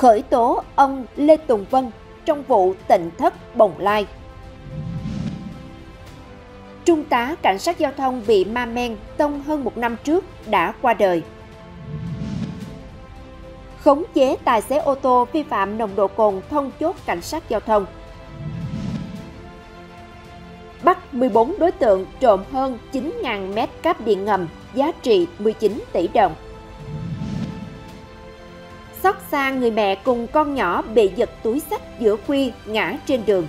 khởi tố ông Lê Tùng Vân trong vụ tịnh thất Bồng Lai. Trung tá cảnh sát giao thông bị ma men tông hơn một năm trước đã qua đời. Khống chế tài xế ô tô vi phạm nồng độ cồn thông chốt cảnh sát giao thông. Bắt 14 đối tượng trộm hơn 9.000 mét cáp điện ngầm giá trị 19 tỷ đồng xót xa người mẹ cùng con nhỏ bị giật túi sách giữa khuya ngã trên đường.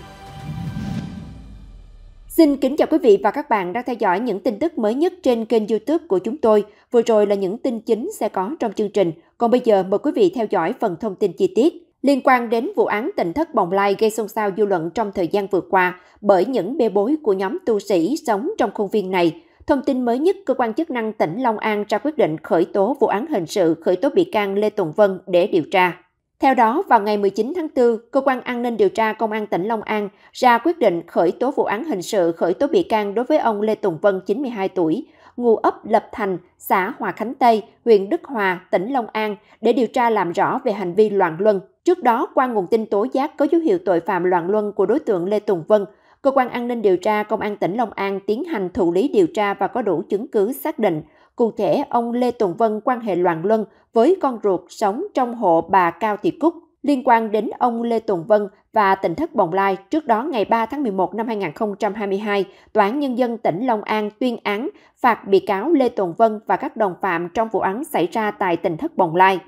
Xin kính chào quý vị và các bạn đang theo dõi những tin tức mới nhất trên kênh youtube của chúng tôi. Vừa rồi là những tin chính sẽ có trong chương trình. Còn bây giờ mời quý vị theo dõi phần thông tin chi tiết. Liên quan đến vụ án tỉnh thất bồng lai gây xôn xao dư luận trong thời gian vừa qua bởi những bê bối của nhóm tu sĩ sống trong khuôn viên này, Thông tin mới nhất, cơ quan chức năng tỉnh Long An ra quyết định khởi tố vụ án hình sự khởi tố bị can Lê Tùng Vân để điều tra. Theo đó, vào ngày 19 tháng 4, Cơ quan An ninh điều tra Công an tỉnh Long An ra quyết định khởi tố vụ án hình sự khởi tố bị can đối với ông Lê Tùng Vân, 92 tuổi, ngụ ấp Lập Thành, xã Hòa Khánh Tây, huyện Đức Hòa, tỉnh Long An để điều tra làm rõ về hành vi loạn luân. Trước đó, qua nguồn tin tố giác có dấu hiệu tội phạm loạn luân của đối tượng Lê Tùng Vân, cơ quan an ninh điều tra Công an tỉnh Long An tiến hành thụ lý điều tra và có đủ chứng cứ xác định. Cụ thể, ông Lê Tùng Vân quan hệ loạn luân với con ruột sống trong hộ bà Cao Thị Cúc. Liên quan đến ông Lê Tùng Vân và tỉnh thất Bồng Lai, trước đó ngày 3 tháng 11 năm 2022, Tòa án Nhân dân tỉnh Long An tuyên án phạt bị cáo Lê Tùng Vân và các đồng phạm trong vụ án xảy ra tại tỉnh thất Bồng Lai.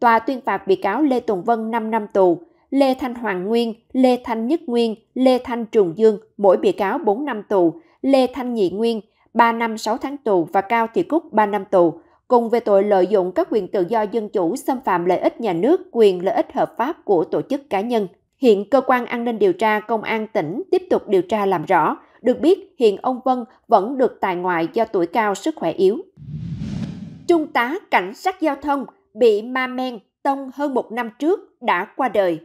Tòa tuyên phạt bị cáo Lê Tùng Vân 5 năm tù, Lê Thanh Hoàng Nguyên, Lê Thanh Nhất Nguyên, Lê Thanh Trùng Dương, mỗi bị cáo 4 năm tù, Lê Thanh Nhị Nguyên, 3 năm 6 tháng tù và Cao Thị Cúc 3 năm tù, cùng về tội lợi dụng các quyền tự do dân chủ xâm phạm lợi ích nhà nước, quyền lợi ích hợp pháp của tổ chức cá nhân. Hiện cơ quan an ninh điều tra công an tỉnh tiếp tục điều tra làm rõ. Được biết, hiện ông Vân vẫn được tại ngoại do tuổi cao sức khỏe yếu. Trung tá cảnh sát giao thông bị ma men tông hơn một năm trước đã qua đời.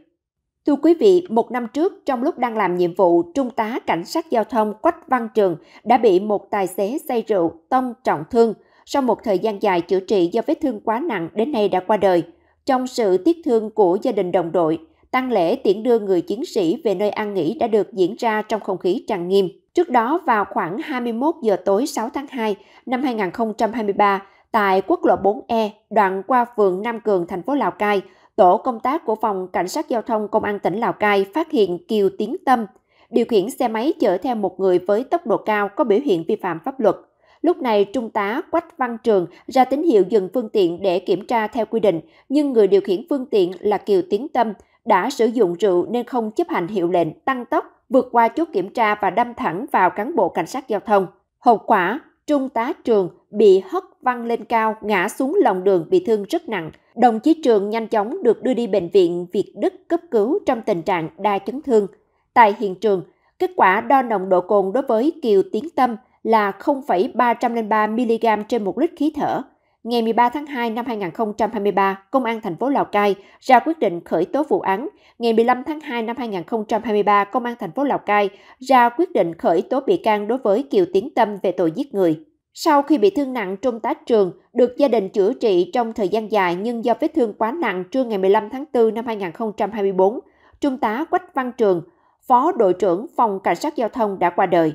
Thưa quý vị, một năm trước, trong lúc đang làm nhiệm vụ, Trung tá Cảnh sát Giao thông Quách Văn Trường đã bị một tài xế say rượu tông trọng thương. Sau một thời gian dài chữa trị do vết thương quá nặng đến nay đã qua đời. Trong sự tiếc thương của gia đình đồng đội, tăng lễ tiễn đưa người chiến sĩ về nơi an nghỉ đã được diễn ra trong không khí trang nghiêm. Trước đó vào khoảng 21 giờ tối 6 tháng 2 năm 2023, tại quốc lộ 4E, đoạn qua phường Nam Cường, thành phố Lào Cai, tổ công tác của phòng cảnh sát giao thông công an tỉnh Lào Cai phát hiện Kiều Tiến Tâm điều khiển xe máy chở theo một người với tốc độ cao có biểu hiện vi phạm pháp luật. Lúc này, Trung tá Quách Văn Trường ra tín hiệu dừng phương tiện để kiểm tra theo quy định, nhưng người điều khiển phương tiện là Kiều Tiến Tâm đã sử dụng rượu nên không chấp hành hiệu lệnh tăng tốc, vượt qua chốt kiểm tra và đâm thẳng vào cán bộ cảnh sát giao thông. Hậu quả, Trung tá Trường bị hất văng lên cao, ngã xuống lòng đường bị thương rất nặng. Đồng chí Trường nhanh chóng được đưa đi bệnh viện Việt Đức cấp cứu trong tình trạng đa chấn thương. Tại hiện trường, kết quả đo nồng độ cồn đối với Kiều Tiến Tâm là 0,303 mg trên một lít khí thở ngày 13 tháng 2 năm 2023, Công an thành phố Lào Cai ra quyết định khởi tố vụ án. Ngày 15 tháng 2 năm 2023, Công an thành phố Lào Cai ra quyết định khởi tố bị can đối với Kiều Tiến Tâm về tội giết người. Sau khi bị thương nặng trong tá trường, được gia đình chữa trị trong thời gian dài nhưng do vết thương quá nặng trưa ngày 15 tháng 4 năm 2024, Trung tá Quách Văn Trường, Phó đội trưởng Phòng Cảnh sát Giao thông đã qua đời.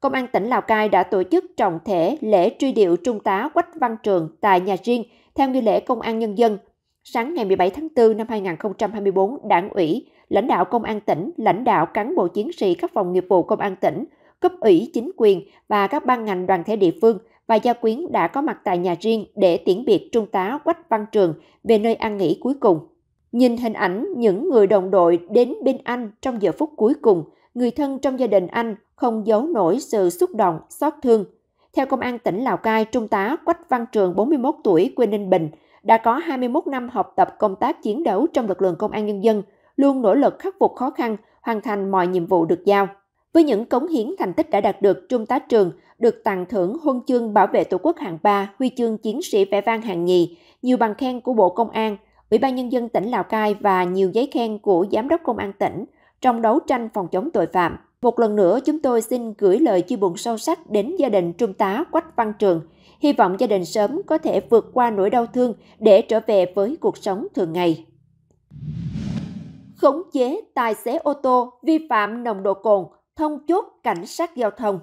Công an tỉnh Lào Cai đã tổ chức trọng thể lễ truy điệu Trung tá Quách Văn Trường tại nhà riêng theo nghi lễ Công an Nhân dân. Sáng ngày 17 tháng 4 năm 2024, Đảng ủy, lãnh đạo Công an tỉnh, lãnh đạo cán bộ chiến sĩ các phòng nghiệp vụ Công an tỉnh, cấp ủy chính quyền và các ban ngành đoàn thể địa phương và gia quyến đã có mặt tại nhà riêng để tiễn biệt Trung tá Quách Văn Trường về nơi an nghỉ cuối cùng. Nhìn hình ảnh những người đồng đội đến bên anh trong giờ phút cuối cùng – người thân trong gia đình anh không giấu nổi sự xúc động, xót thương. Theo Công an tỉnh Lào Cai, Trung tá Quách Văn Trường 41 tuổi quê Ninh Bình đã có 21 năm học tập công tác chiến đấu trong lực lượng công an nhân dân, luôn nỗ lực khắc phục khó khăn, hoàn thành mọi nhiệm vụ được giao. Với những cống hiến thành tích đã đạt được, Trung tá Trường được tặng thưởng huân chương bảo vệ Tổ quốc hạng 3, huy chương chiến sĩ vẻ vang hạng nhì, nhiều bằng khen của Bộ Công an, Ủy ban Nhân dân tỉnh Lào Cai và nhiều giấy khen của Giám đốc Công an tỉnh, trong đấu tranh phòng chống tội phạm. Một lần nữa, chúng tôi xin gửi lời chia buồn sâu sắc đến gia đình Trung tá Quách Văn Trường. Hy vọng gia đình sớm có thể vượt qua nỗi đau thương để trở về với cuộc sống thường ngày. Khống chế tài xế ô tô vi phạm nồng độ cồn, thông chốt cảnh sát giao thông.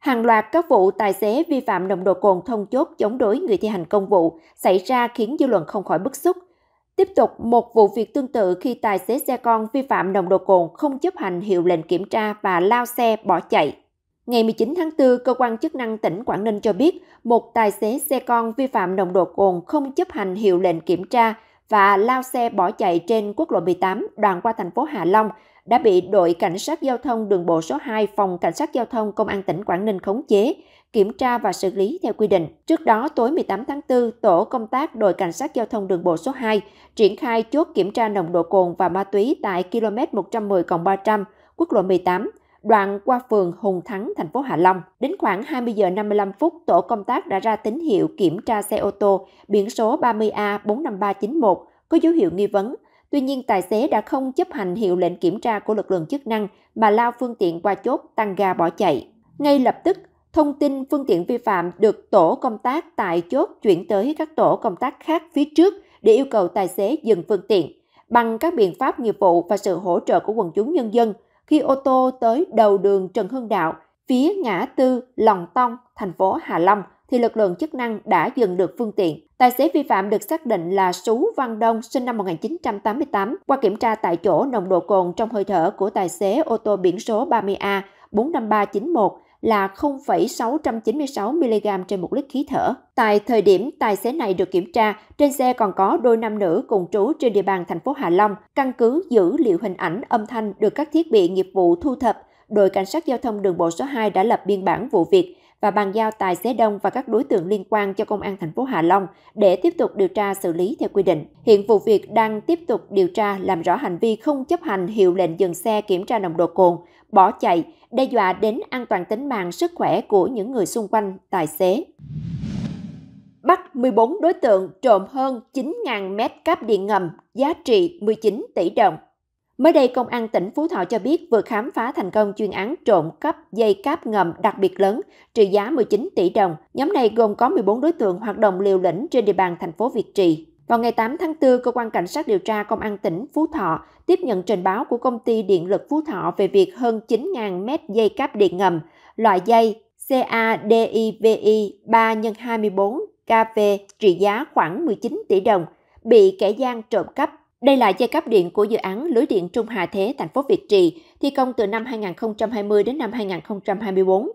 Hàng loạt các vụ tài xế vi phạm nồng độ cồn thông chốt chống đối người thi hành công vụ xảy ra khiến dư luận không khỏi bức xúc – Tiếp tục, một vụ việc tương tự khi tài xế xe con vi phạm nồng độ cồn không chấp hành hiệu lệnh kiểm tra và lao xe bỏ chạy. Ngày 19 tháng 4, cơ quan chức năng tỉnh Quảng Ninh cho biết một tài xế xe con vi phạm nồng độ cồn không chấp hành hiệu lệnh kiểm tra và lao xe bỏ chạy trên quốc lộ 18 đoạn qua thành phố Hà Long đã bị đội cảnh sát giao thông đường bộ số 2 phòng cảnh sát giao thông công an tỉnh Quảng Ninh khống chế kiểm tra và xử lý theo quy định. Trước đó, tối 18 tháng 4, Tổ công tác đội Cảnh sát Giao thông Đường bộ số 2 triển khai chốt kiểm tra nồng độ cồn và ma túy tại km 110 300, quốc lộ 18, đoạn qua phường Hùng Thắng, thành phố Hạ Long. Đến khoảng 20 giờ 55 phút, tổ công tác đã ra tín hiệu kiểm tra xe ô tô biển số 30A45391 có dấu hiệu nghi vấn. Tuy nhiên, tài xế đã không chấp hành hiệu lệnh kiểm tra của lực lượng chức năng mà lao phương tiện qua chốt tăng ga bỏ chạy. Ngay lập tức, Thông tin phương tiện vi phạm được tổ công tác tại chốt chuyển tới các tổ công tác khác phía trước để yêu cầu tài xế dừng phương tiện. Bằng các biện pháp nghiệp vụ và sự hỗ trợ của quần chúng nhân dân, khi ô tô tới đầu đường Trần Hưng Đạo, phía ngã tư Lòng Tông, thành phố Hà Long, thì lực lượng chức năng đã dừng được phương tiện. Tài xế vi phạm được xác định là Sú Văn Đông, sinh năm 1988. Qua kiểm tra tại chỗ nồng độ cồn trong hơi thở của tài xế ô tô biển số 30A 45391 là 0,696 mg trên một lít khí thở. Tại thời điểm tài xế này được kiểm tra, trên xe còn có đôi nam nữ cùng trú trên địa bàn thành phố Hà Long, căn cứ dữ liệu hình ảnh âm thanh được các thiết bị nghiệp vụ thu thập, đội cảnh sát giao thông đường bộ số 2 đã lập biên bản vụ việc và bàn giao tài xế Đông và các đối tượng liên quan cho công an thành phố Hà Long để tiếp tục điều tra xử lý theo quy định. Hiện vụ việc đang tiếp tục điều tra làm rõ hành vi không chấp hành hiệu lệnh dừng xe kiểm tra nồng độ cồn, bỏ chạy, đe dọa đến an toàn tính mạng sức khỏe của những người xung quanh tài xế. Bắt 14 đối tượng trộm hơn 9.000 mét cáp điện ngầm, giá trị 19 tỷ đồng. Mới đây, Công an tỉnh Phú Thọ cho biết vừa khám phá thành công chuyên án trộm cắp dây cáp ngầm đặc biệt lớn trị giá 19 tỷ đồng. Nhóm này gồm có 14 đối tượng hoạt động liều lĩnh trên địa bàn thành phố Việt Trì. Vào ngày 8 tháng 4, Cơ quan Cảnh sát điều tra Công an tỉnh Phú Thọ tiếp nhận trình báo của công ty điện lực Phú Thọ về việc hơn 9.000 mét dây cáp điện ngầm, loại dây CADIVI 3 x 24 KV trị giá khoảng 19 tỷ đồng bị kẻ gian trộm cắp. Đây là dây cáp điện của dự án lưới điện Trung Hà Thế thành phố Việt Trì, thi công từ năm 2020 đến năm 2024.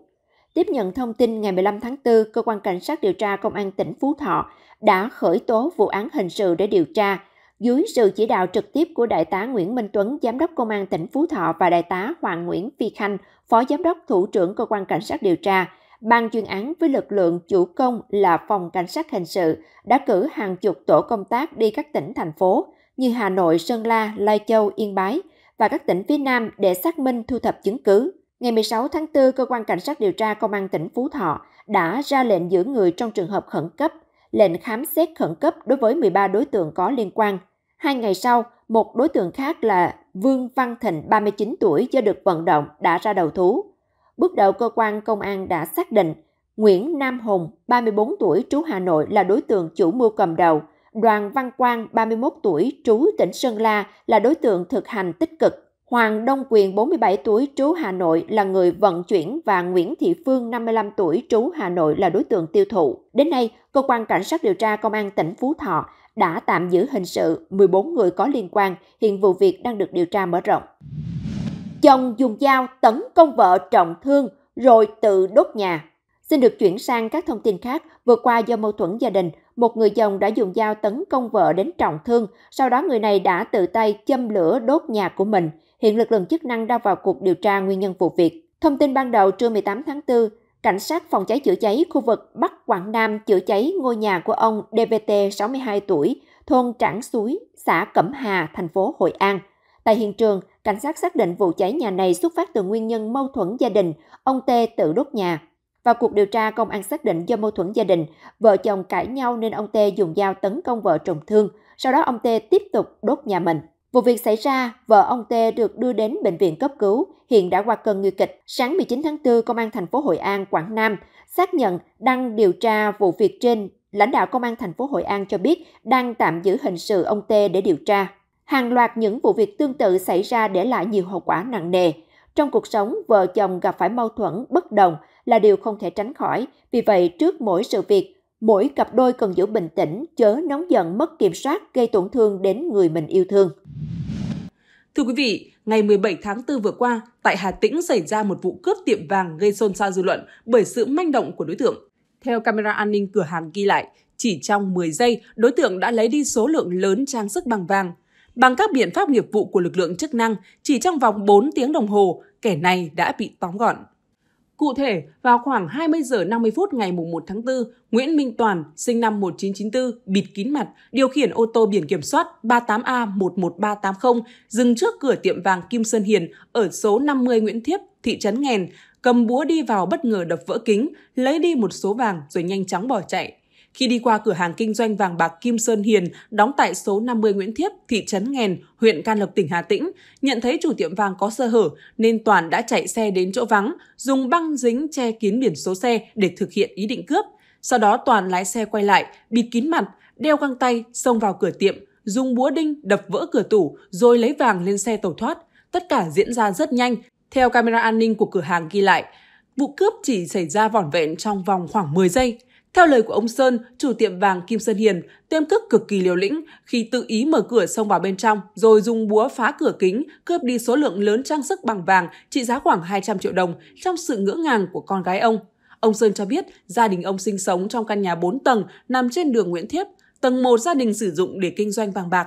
Tiếp nhận thông tin ngày 15 tháng 4, cơ quan cảnh sát điều tra công an tỉnh Phú Thọ đã khởi tố vụ án hình sự để điều tra dưới sự chỉ đạo trực tiếp của Đại tá Nguyễn Minh Tuấn, Giám đốc Công an tỉnh Phú Thọ và Đại tá Hoàng Nguyễn Phi Khanh, Phó Giám đốc Thủ trưởng Cơ quan Cảnh sát điều tra, ban chuyên án với lực lượng chủ công là Phòng Cảnh sát Hình sự đã cử hàng chục tổ công tác đi các tỉnh, thành phố như Hà Nội, Sơn La, Lai Châu, Yên Bái và các tỉnh phía Nam để xác minh thu thập chứng cứ. Ngày 16 tháng 4, Cơ quan Cảnh sát điều tra Công an tỉnh Phú Thọ đã ra lệnh giữ người trong trường hợp khẩn cấp – lệnh khám xét khẩn cấp đối với 13 đối tượng có liên quan. Hai ngày sau, một đối tượng khác là Vương Văn Thịnh, 39 tuổi, do được vận động, đã ra đầu thú. Bước đầu cơ quan công an đã xác định Nguyễn Nam Hùng, 34 tuổi, trú Hà Nội là đối tượng chủ mưu cầm đầu. Đoàn Văn Quang, 31 tuổi, trú tỉnh Sơn La là đối tượng thực hành tích cực Hoàng Đông Quyền 47 tuổi trú Hà Nội là người vận chuyển và Nguyễn Thị Phương 55 tuổi trú Hà Nội là đối tượng tiêu thụ. Đến nay, cơ quan cảnh sát điều tra công an tỉnh Phú Thọ đã tạm giữ hình sự 14 người có liên quan, hiện vụ việc đang được điều tra mở rộng. Chồng dùng dao tấn công vợ trọng thương rồi tự đốt nhà. Xin được chuyển sang các thông tin khác. Vừa qua do mâu thuẫn gia đình, một người chồng đã dùng dao tấn công vợ đến trọng thương, sau đó người này đã tự tay châm lửa đốt nhà của mình. Hiện lực lượng chức năng đang vào cuộc điều tra nguyên nhân vụ việc. Thông tin ban đầu trưa 18 tháng 4, cảnh sát phòng cháy chữa cháy khu vực Bắc Quảng Nam chữa cháy ngôi nhà của ông DVT 62 tuổi, thôn Trảng Suối, xã Cẩm Hà, thành phố Hội An. Tại hiện trường, cảnh sát xác định vụ cháy nhà này xuất phát từ nguyên nhân mâu thuẫn gia đình, ông T tự đốt nhà. Vào cuộc điều tra, công an xác định do mâu thuẫn gia đình, vợ chồng cãi nhau nên ông T dùng dao tấn công vợ trọng thương, sau đó ông T tiếp tục đốt nhà mình. Vụ việc xảy ra, vợ ông Tê được đưa đến bệnh viện cấp cứu, hiện đã qua cơn nguy kịch. Sáng 19 tháng 4, Công an thành phố Hội An, Quảng Nam xác nhận đang điều tra vụ việc trên. Lãnh đạo Công an thành phố Hội An cho biết đang tạm giữ hình sự ông Tê để điều tra. Hàng loạt những vụ việc tương tự xảy ra để lại nhiều hậu quả nặng nề. Trong cuộc sống, vợ chồng gặp phải mâu thuẫn, bất đồng là điều không thể tránh khỏi. Vì vậy, trước mỗi sự việc, mỗi cặp đôi cần giữ bình tĩnh, chớ nóng giận mất kiểm soát gây tổn thương đến người mình yêu thương. Thưa quý vị, ngày 17 tháng 4 vừa qua, tại Hà Tĩnh xảy ra một vụ cướp tiệm vàng gây xôn xao dư luận bởi sự manh động của đối tượng. Theo camera an ninh cửa hàng ghi lại, chỉ trong 10 giây, đối tượng đã lấy đi số lượng lớn trang sức bằng vàng. Bằng các biện pháp nghiệp vụ của lực lượng chức năng, chỉ trong vòng 4 tiếng đồng hồ, kẻ này đã bị tóm gọn. Cụ thể, vào khoảng 20 giờ 50 phút ngày 1 tháng 4, Nguyễn Minh Toàn, sinh năm 1994, bịt kín mặt, điều khiển ô tô biển kiểm soát 38A11380 dừng trước cửa tiệm vàng Kim Sơn Hiền ở số 50 Nguyễn Thiếp, thị trấn Nghèn, cầm búa đi vào bất ngờ đập vỡ kính, lấy đi một số vàng rồi nhanh chóng bỏ chạy. Khi đi qua cửa hàng kinh doanh vàng bạc Kim Sơn Hiền đóng tại số 50 Nguyễn Thiếp, thị trấn Nghèn, huyện Can Lộc, tỉnh Hà Tĩnh, nhận thấy chủ tiệm vàng có sơ hở nên Toàn đã chạy xe đến chỗ vắng, dùng băng dính che kín biển số xe để thực hiện ý định cướp. Sau đó Toàn lái xe quay lại, bịt kín mặt, đeo găng tay, xông vào cửa tiệm, dùng búa đinh đập vỡ cửa tủ rồi lấy vàng lên xe tẩu thoát. Tất cả diễn ra rất nhanh, theo camera an ninh của cửa hàng ghi lại. Vụ cướp chỉ xảy ra vỏn vẹn trong vòng khoảng 10 giây. Theo lời của ông Sơn, chủ tiệm vàng Kim Sơn Hiền, tiêm cước cực kỳ liều lĩnh khi tự ý mở cửa xông vào bên trong, rồi dùng búa phá cửa kính, cướp đi số lượng lớn trang sức bằng vàng trị giá khoảng 200 triệu đồng trong sự ngỡ ngàng của con gái ông. Ông Sơn cho biết gia đình ông sinh sống trong căn nhà 4 tầng nằm trên đường Nguyễn Thiếp, tầng 1 gia đình sử dụng để kinh doanh vàng bạc.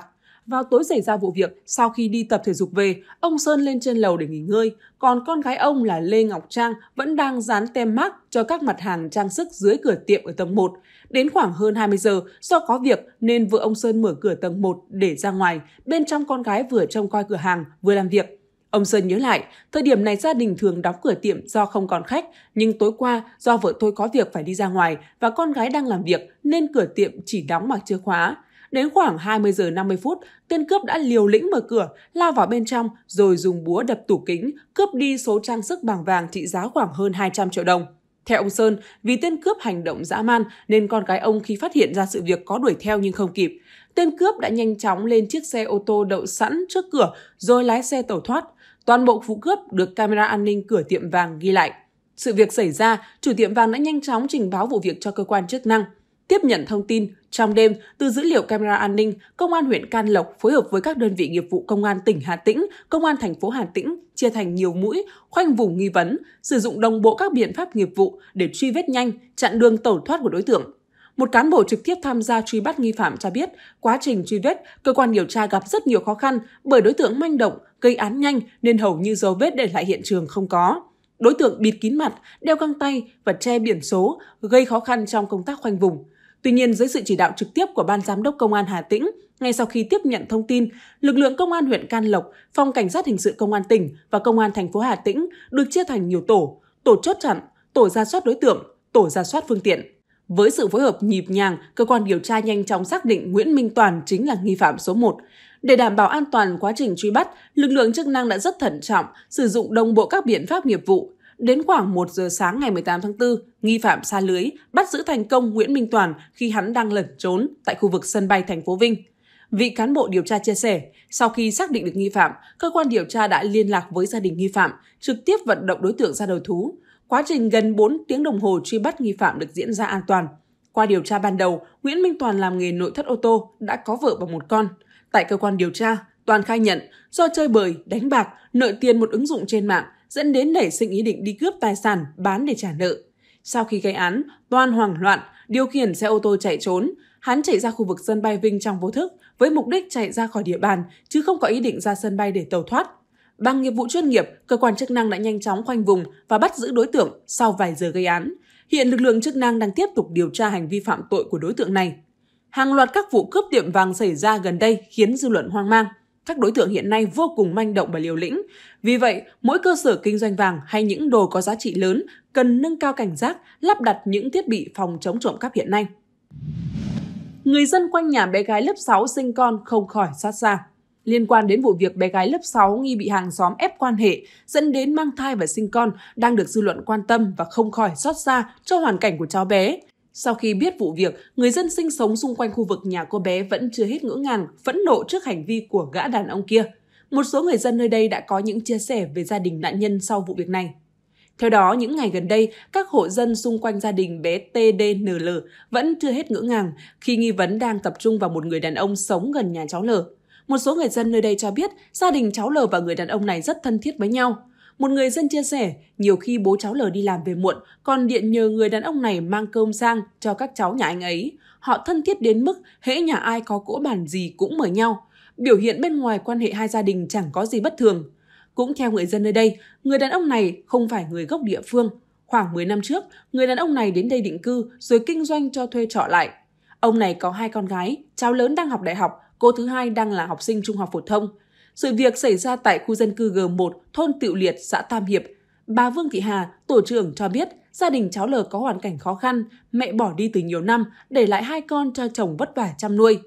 Vào tối xảy ra vụ việc, sau khi đi tập thể dục về, ông Sơn lên trên lầu để nghỉ ngơi, còn con gái ông là Lê Ngọc Trang vẫn đang dán tem mác cho các mặt hàng trang sức dưới cửa tiệm ở tầng 1. Đến khoảng hơn 20 giờ, do có việc nên vợ ông Sơn mở cửa tầng 1 để ra ngoài, bên trong con gái vừa trông coi cửa hàng vừa làm việc. Ông Sơn nhớ lại, thời điểm này gia đình thường đóng cửa tiệm do không còn khách, nhưng tối qua do vợ tôi có việc phải đi ra ngoài và con gái đang làm việc nên cửa tiệm chỉ đóng bằng chưa khóa. Đến khoảng 20 giờ 50 phút, tên cướp đã liều lĩnh mở cửa, lao vào bên trong rồi dùng búa đập tủ kính, cướp đi số trang sức bằng vàng trị giá khoảng hơn 200 triệu đồng. Theo ông Sơn, vì tên cướp hành động dã man nên con gái ông khi phát hiện ra sự việc có đuổi theo nhưng không kịp. Tên cướp đã nhanh chóng lên chiếc xe ô tô đậu sẵn trước cửa rồi lái xe tẩu thoát. Toàn bộ vụ cướp được camera an ninh cửa tiệm vàng ghi lại. Sự việc xảy ra, chủ tiệm vàng đã nhanh chóng trình báo vụ việc cho cơ quan chức năng. Tiếp nhận thông tin, trong đêm, từ dữ liệu camera an ninh, Công an huyện Can Lộc phối hợp với các đơn vị nghiệp vụ Công an tỉnh Hà Tĩnh, Công an thành phố Hà Tĩnh chia thành nhiều mũi, khoanh vùng nghi vấn, sử dụng đồng bộ các biện pháp nghiệp vụ để truy vết nhanh, chặn đường tẩu thoát của đối tượng. Một cán bộ trực tiếp tham gia truy bắt nghi phạm cho biết, quá trình truy vết, cơ quan điều tra gặp rất nhiều khó khăn bởi đối tượng manh động, gây án nhanh nên hầu như dấu vết để lại hiện trường không có. Đối tượng bịt kín mặt, đeo găng tay và che biển số, gây khó khăn trong công tác khoanh vùng. Tuy nhiên, dưới sự chỉ đạo trực tiếp của Ban Giám đốc Công an Hà Tĩnh, ngay sau khi tiếp nhận thông tin, lực lượng công an huyện Can Lộc, phòng cảnh sát hình sự công an tỉnh và công an thành phố Hà Tĩnh được chia thành nhiều tổ, tổ chốt chặn, tổ ra soát đối tượng, tổ ra soát phương tiện. Với sự phối hợp nhịp nhàng, cơ quan điều tra nhanh chóng xác định Nguyễn Minh Toàn chính là nghi phạm số 1. Để đảm bảo an toàn quá trình truy bắt, lực lượng chức năng đã rất thận trọng, sử dụng đồng bộ các biện pháp nghiệp vụ, Đến khoảng 1 giờ sáng ngày 18 tháng 4, nghi phạm xa lưới bắt giữ thành công Nguyễn Minh Toàn khi hắn đang lẩn trốn tại khu vực sân bay thành phố Vinh. Vị cán bộ điều tra chia sẻ, sau khi xác định được nghi phạm, cơ quan điều tra đã liên lạc với gia đình nghi phạm, trực tiếp vận động đối tượng ra đầu thú. Quá trình gần 4 tiếng đồng hồ truy bắt nghi phạm được diễn ra an toàn. Qua điều tra ban đầu, Nguyễn Minh Toàn làm nghề nội thất ô tô, đã có vợ và một con. Tại cơ quan điều tra, Toàn khai nhận do chơi bời, đánh bạc, nợ tiền một ứng dụng trên mạng, dẫn đến nảy sinh ý định đi cướp tài sản bán để trả nợ. Sau khi gây án, Toan hoảng loạn, điều khiển xe ô tô chạy trốn. Hắn chạy ra khu vực sân bay Vinh trong vô thức với mục đích chạy ra khỏi địa bàn chứ không có ý định ra sân bay để tàu thoát. Bằng nghiệp vụ chuyên nghiệp, cơ quan chức năng đã nhanh chóng khoanh vùng và bắt giữ đối tượng sau vài giờ gây án. Hiện lực lượng chức năng đang tiếp tục điều tra hành vi phạm tội của đối tượng này. Hàng loạt các vụ cướp tiệm vàng xảy ra gần đây khiến dư luận hoang mang các đối tượng hiện nay vô cùng manh động và liều lĩnh. Vì vậy, mỗi cơ sở kinh doanh vàng hay những đồ có giá trị lớn cần nâng cao cảnh giác, lắp đặt những thiết bị phòng chống trộm cắp hiện nay. Người dân quanh nhà bé gái lớp 6 sinh con không khỏi xót xa Liên quan đến vụ việc bé gái lớp 6 nghi bị hàng xóm ép quan hệ dẫn đến mang thai và sinh con đang được dư luận quan tâm và không khỏi xót xa cho hoàn cảnh của cháu bé. Sau khi biết vụ việc, người dân sinh sống xung quanh khu vực nhà cô bé vẫn chưa hết ngỡ ngàng, phẫn nộ trước hành vi của gã đàn ông kia. Một số người dân nơi đây đã có những chia sẻ về gia đình nạn nhân sau vụ việc này. Theo đó, những ngày gần đây, các hộ dân xung quanh gia đình bé TDNL vẫn chưa hết ngỡ ngàng khi nghi vấn đang tập trung vào một người đàn ông sống gần nhà cháu L. Một số người dân nơi đây cho biết gia đình cháu L và người đàn ông này rất thân thiết với nhau. Một người dân chia sẻ, nhiều khi bố cháu lờ đi làm về muộn, còn điện nhờ người đàn ông này mang cơm sang cho các cháu nhà anh ấy. Họ thân thiết đến mức hễ nhà ai có cỗ bàn gì cũng mời nhau. Biểu hiện bên ngoài quan hệ hai gia đình chẳng có gì bất thường. Cũng theo người dân nơi đây, người đàn ông này không phải người gốc địa phương. Khoảng 10 năm trước, người đàn ông này đến đây định cư rồi kinh doanh cho thuê trọ lại. Ông này có hai con gái, cháu lớn đang học đại học, cô thứ hai đang là học sinh trung học phổ thông. Sự việc xảy ra tại khu dân cư G1, thôn Tự Liệt, xã Tam Hiệp. Bà Vương Thị Hà, tổ trưởng cho biết gia đình cháu L có hoàn cảnh khó khăn, mẹ bỏ đi từ nhiều năm, để lại hai con cho chồng vất vả chăm nuôi.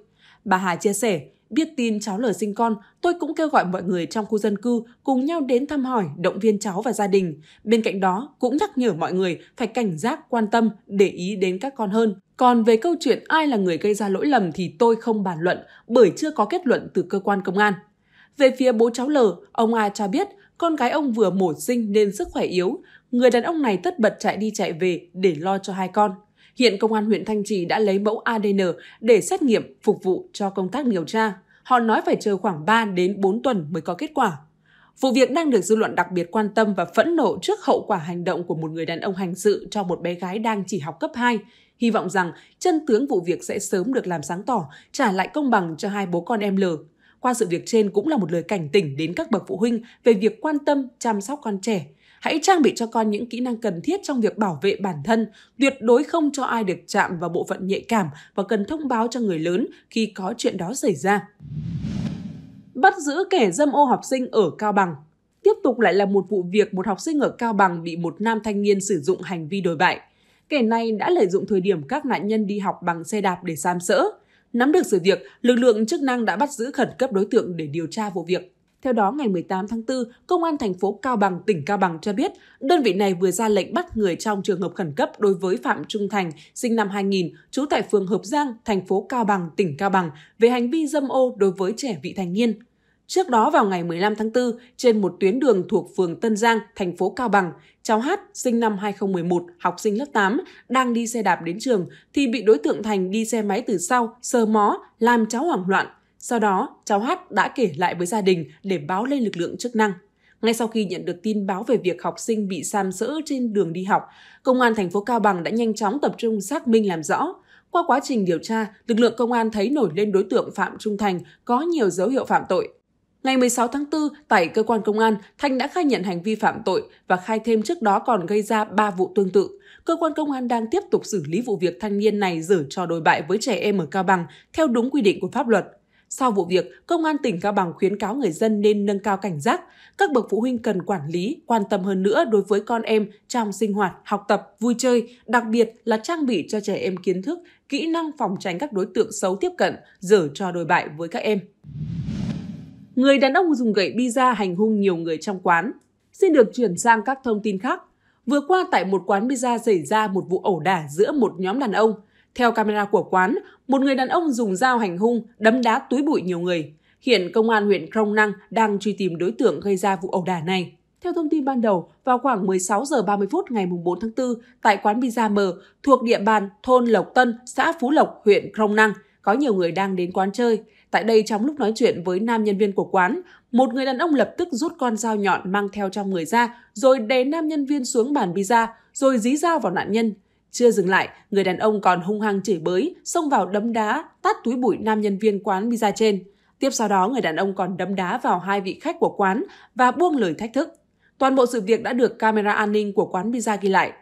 Bà Hà chia sẻ, biết tin cháu L sinh con, tôi cũng kêu gọi mọi người trong khu dân cư cùng nhau đến thăm hỏi, động viên cháu và gia đình. Bên cạnh đó, cũng nhắc nhở mọi người phải cảnh giác, quan tâm, để ý đến các con hơn. Còn về câu chuyện ai là người gây ra lỗi lầm thì tôi không bàn luận bởi chưa có kết luận từ cơ quan công an. Về phía bố cháu L, ông A cho biết con gái ông vừa mổ sinh nên sức khỏe yếu. Người đàn ông này tất bật chạy đi chạy về để lo cho hai con. Hiện công an huyện Thanh Trì đã lấy mẫu ADN để xét nghiệm phục vụ cho công tác điều tra. Họ nói phải chờ khoảng 3 đến 4 tuần mới có kết quả. Vụ việc đang được dư luận đặc biệt quan tâm và phẫn nộ trước hậu quả hành động của một người đàn ông hành sự cho một bé gái đang chỉ học cấp 2. Hy vọng rằng chân tướng vụ việc sẽ sớm được làm sáng tỏ, trả lại công bằng cho hai bố con em L qua sự việc trên cũng là một lời cảnh tỉnh đến các bậc phụ huynh về việc quan tâm chăm sóc con trẻ. Hãy trang bị cho con những kỹ năng cần thiết trong việc bảo vệ bản thân, tuyệt đối không cho ai được chạm vào bộ phận nhạy cảm và cần thông báo cho người lớn khi có chuyện đó xảy ra. Bắt giữ kẻ dâm ô học sinh ở Cao Bằng Tiếp tục lại là một vụ việc một học sinh ở Cao Bằng bị một nam thanh niên sử dụng hành vi đồi bại. Kẻ này đã lợi dụng thời điểm các nạn nhân đi học bằng xe đạp để xam sỡ. Nắm được sự việc, lực lượng chức năng đã bắt giữ khẩn cấp đối tượng để điều tra vụ việc. Theo đó, ngày 18 tháng 4, Công an thành phố Cao Bằng, tỉnh Cao Bằng cho biết, đơn vị này vừa ra lệnh bắt người trong trường hợp khẩn cấp đối với Phạm Trung Thành, sinh năm 2000, trú tại phường Hợp Giang, thành phố Cao Bằng, tỉnh Cao Bằng, về hành vi dâm ô đối với trẻ vị thành niên. Trước đó vào ngày 15 tháng 4, trên một tuyến đường thuộc phường Tân Giang, thành phố Cao Bằng, Cháu Hát, sinh năm 2011, học sinh lớp 8, đang đi xe đạp đến trường thì bị đối tượng Thành đi xe máy từ sau, sờ mó, làm cháu hoảng loạn. Sau đó, cháu Hát đã kể lại với gia đình để báo lên lực lượng chức năng. Ngay sau khi nhận được tin báo về việc học sinh bị sam sỡ trên đường đi học, công an thành phố Cao Bằng đã nhanh chóng tập trung xác minh làm rõ. Qua quá trình điều tra, lực lượng công an thấy nổi lên đối tượng Phạm Trung Thành có nhiều dấu hiệu phạm tội. Ngày 16 tháng 4, tại cơ quan công an, Thanh đã khai nhận hành vi phạm tội và khai thêm trước đó còn gây ra 3 vụ tương tự. Cơ quan công an đang tiếp tục xử lý vụ việc thanh niên này dở trò đối bại với trẻ em ở Cao Bằng theo đúng quy định của pháp luật. Sau vụ việc, Công an tỉnh Cao Bằng khuyến cáo người dân nên nâng cao cảnh giác. Các bậc phụ huynh cần quản lý, quan tâm hơn nữa đối với con em trong sinh hoạt, học tập, vui chơi, đặc biệt là trang bị cho trẻ em kiến thức, kỹ năng phòng tránh các đối tượng xấu tiếp cận, dở trò đồi bại với các em người đàn ông dùng gậy bi ra hành hung nhiều người trong quán. Xin được chuyển sang các thông tin khác. Vừa qua tại một quán pizza xảy ra một vụ ẩu đả giữa một nhóm đàn ông. Theo camera của quán, một người đàn ông dùng dao hành hung, đấm đá túi bụi nhiều người. Hiện công an huyện Krông Năng đang truy tìm đối tượng gây ra vụ ẩu đả này. Theo thông tin ban đầu, vào khoảng 16 giờ 30 phút ngày 4 tháng 4, tại quán pizza M thuộc địa bàn thôn Lộc Tân, xã Phú Lộc, huyện Krông Năng, có nhiều người đang đến quán chơi. Tại đây trong lúc nói chuyện với nam nhân viên của quán, một người đàn ông lập tức rút con dao nhọn mang theo trong người ra, rồi đè nam nhân viên xuống bàn pizza, rồi dí dao vào nạn nhân. Chưa dừng lại, người đàn ông còn hung hăng chửi bới, xông vào đấm đá, tát túi bụi nam nhân viên quán pizza trên. Tiếp sau đó, người đàn ông còn đấm đá vào hai vị khách của quán và buông lời thách thức. Toàn bộ sự việc đã được camera an ninh của quán pizza ghi lại.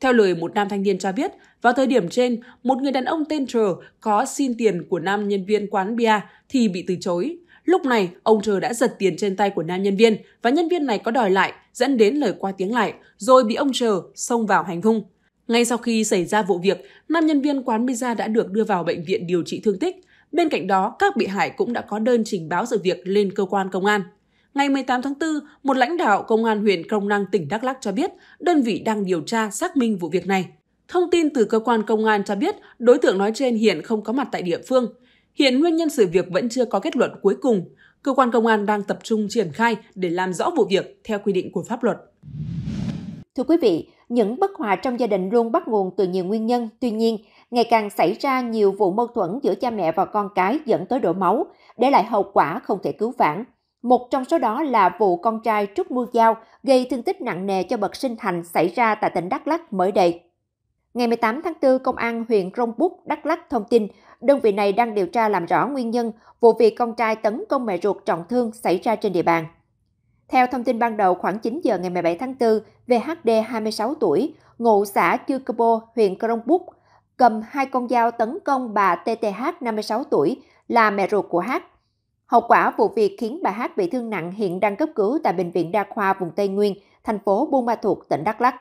Theo lời một nam thanh niên cho biết, vào thời điểm trên, một người đàn ông tên Trờ có xin tiền của nam nhân viên quán bia thì bị từ chối. Lúc này, ông Trờ đã giật tiền trên tay của nam nhân viên và nhân viên này có đòi lại, dẫn đến lời qua tiếng lại, rồi bị ông Trờ xông vào hành hung. Ngay sau khi xảy ra vụ việc, nam nhân viên quán pizza đã được đưa vào bệnh viện điều trị thương tích. Bên cạnh đó, các bị hại cũng đã có đơn trình báo sự việc lên cơ quan công an. Ngày 18 tháng 4, một lãnh đạo Công an huyện công Năng, tỉnh Đắk Lắc cho biết đơn vị đang điều tra xác minh vụ việc này. Thông tin từ cơ quan công an cho biết đối tượng nói trên hiện không có mặt tại địa phương. Hiện nguyên nhân sự việc vẫn chưa có kết luận cuối cùng. Cơ quan công an đang tập trung triển khai để làm rõ vụ việc theo quy định của pháp luật. Thưa quý vị, những bất hòa trong gia đình luôn bắt nguồn từ nhiều nguyên nhân. Tuy nhiên, ngày càng xảy ra nhiều vụ mâu thuẫn giữa cha mẹ và con cái dẫn tới đổ máu, để lại hậu quả không thể cứu vãn. Một trong số đó là vụ con trai trút mưa dao gây thương tích nặng nề cho bậc sinh thành xảy ra tại tỉnh Đắk Lắk mới đây. Ngày 18 tháng 4, Công an huyện Rông Búc, Đắk Lắk thông tin, đơn vị này đang điều tra làm rõ nguyên nhân vụ việc con trai tấn công mẹ ruột trọng thương xảy ra trên địa bàn. Theo thông tin ban đầu, khoảng 9 giờ ngày 17 tháng 4, VHD 26 tuổi, ngụ xã Chư Cơ Bô, huyện Crong Búc, cầm hai con dao tấn công bà TTH 56 tuổi, là mẹ ruột của Hát Hậu quả vụ việc khiến bà Hát bị thương nặng hiện đang cấp cứu tại Bệnh viện Đa khoa vùng Tây Nguyên, thành phố Buôn Ma Thuột, tỉnh Đắk Lắk.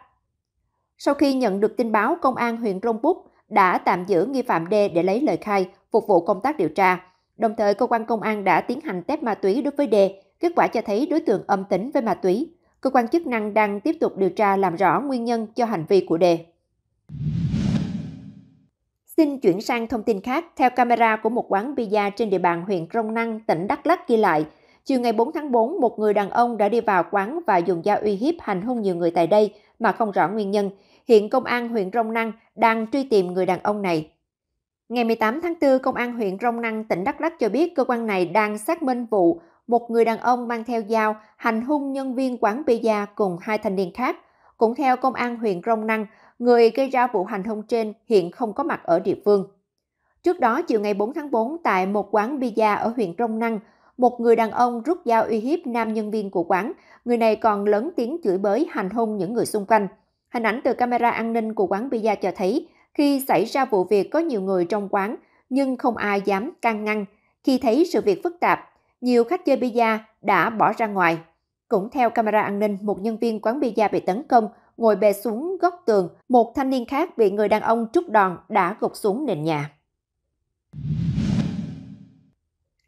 Sau khi nhận được tin báo, Công an huyện Rông Búc đã tạm giữ nghi phạm D để lấy lời khai, phục vụ công tác điều tra. Đồng thời, cơ quan công an đã tiến hành test ma túy đối với D. Kết quả cho thấy đối tượng âm tính với ma túy. Cơ quan chức năng đang tiếp tục điều tra làm rõ nguyên nhân cho hành vi của D. Xin chuyển sang thông tin khác. Theo camera của một quán pizza trên địa bàn huyện Crong Năng, tỉnh Đắk Lắk ghi lại, chiều ngày 4 tháng 4, một người đàn ông đã đi vào quán và dùng dao uy hiếp hành hung nhiều người tại đây mà không rõ nguyên nhân. Hiện công an huyện Rông Năng đang truy tìm người đàn ông này. Ngày 18 tháng 4, công an huyện Rông Năng, tỉnh Đắk Lắk cho biết cơ quan này đang xác minh vụ một người đàn ông mang theo dao hành hung nhân viên quán pizza cùng hai thanh niên khác. Cũng theo công an huyện Rông Năng, người gây ra vụ hành hung trên hiện không có mặt ở địa phương. Trước đó, chiều ngày 4 tháng 4, tại một quán pizza ở huyện Rông Năng, một người đàn ông rút dao uy hiếp nam nhân viên của quán. Người này còn lớn tiếng chửi bới hành hung những người xung quanh. Hình ảnh từ camera an ninh của quán pizza cho thấy, khi xảy ra vụ việc có nhiều người trong quán, nhưng không ai dám can ngăn. Khi thấy sự việc phức tạp, nhiều khách chơi pizza đã bỏ ra ngoài. Cũng theo camera an ninh, một nhân viên quán pizza bị tấn công, ngồi bè xuống góc tường, một thanh niên khác bị người đàn ông trút đòn đã gục xuống nền nhà.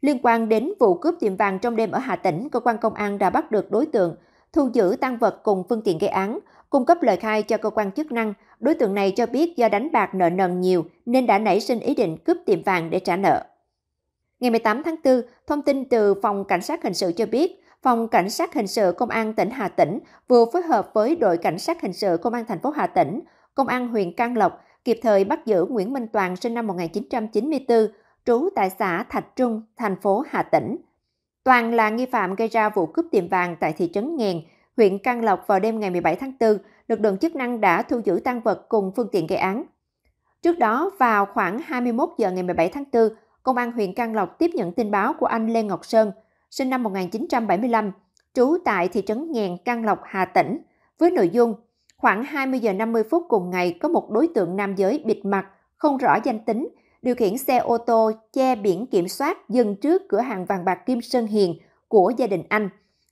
Liên quan đến vụ cướp tiệm vàng trong đêm ở Hà Tĩnh, cơ quan công an đã bắt được đối tượng, thu giữ tăng vật cùng phương tiện gây án, cung cấp lời khai cho cơ quan chức năng. Đối tượng này cho biết do đánh bạc nợ nần nhiều nên đã nảy sinh ý định cướp tiệm vàng để trả nợ. Ngày 18 tháng 4, thông tin từ Phòng Cảnh sát Hình sự cho biết, Phòng Cảnh sát Hình sự Công an tỉnh Hà Tĩnh vừa phối hợp với đội Cảnh sát Hình sự Công an thành phố Hà Tĩnh, Công an huyện Can Lộc kịp thời bắt giữ Nguyễn Minh Toàn sinh năm 1994, trú tại xã Thạch Trung, thành phố Hà Tĩnh. Toàn là nghi phạm gây ra vụ cướp tiệm vàng tại thị trấn Nghèn, huyện Can Lộc vào đêm ngày 17 tháng 4, lực lượng chức năng đã thu giữ tăng vật cùng phương tiện gây án. Trước đó, vào khoảng 21 giờ ngày 17 tháng 4, Công an huyện Can Lộc tiếp nhận tin báo của anh Lê Ngọc Sơn, sinh năm 1975, trú tại thị trấn Nghèn, Căn Lộc, Hà Tĩnh, với nội dung khoảng 20 giờ 50 phút cùng ngày có một đối tượng nam giới bịt mặt, không rõ danh tính, điều khiển xe ô tô che biển kiểm soát dừng trước cửa hàng vàng bạc Kim Sơn Hiền của gia đình anh.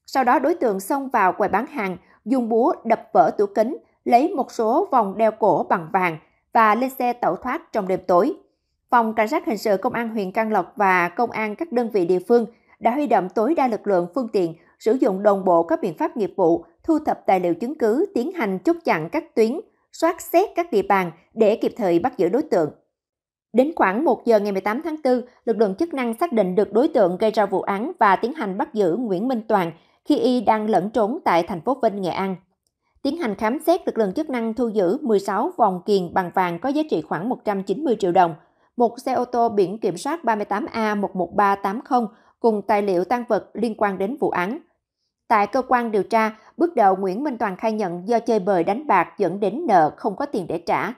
Sau đó đối tượng xông vào quầy bán hàng, dùng búa đập vỡ tủ kính, lấy một số vòng đeo cổ bằng vàng và lên xe tẩu thoát trong đêm tối. Phòng Cảnh sát Hình sự Công an huyện Căn Lộc và Công an các đơn vị địa phương – đã huy động tối đa lực lượng phương tiện, sử dụng đồng bộ các biện pháp nghiệp vụ, thu thập tài liệu chứng cứ, tiến hành chốt chặn các tuyến, soát xét các địa bàn để kịp thời bắt giữ đối tượng. Đến khoảng 1 giờ ngày 18 tháng 4, lực lượng chức năng xác định được đối tượng gây ra vụ án và tiến hành bắt giữ Nguyễn Minh Toàn khi y đang lẫn trốn tại thành phố Vinh, Nghệ An. Tiến hành khám xét, lực lượng chức năng thu giữ 16 vòng kiền bằng vàng có giá trị khoảng 190 triệu đồng, một xe ô tô biển kiểm soát 38A11380, cùng tài liệu tăng vật liên quan đến vụ án. Tại cơ quan điều tra, bước đầu Nguyễn Minh Toàn khai nhận do chơi bời đánh bạc dẫn đến nợ không có tiền để trả.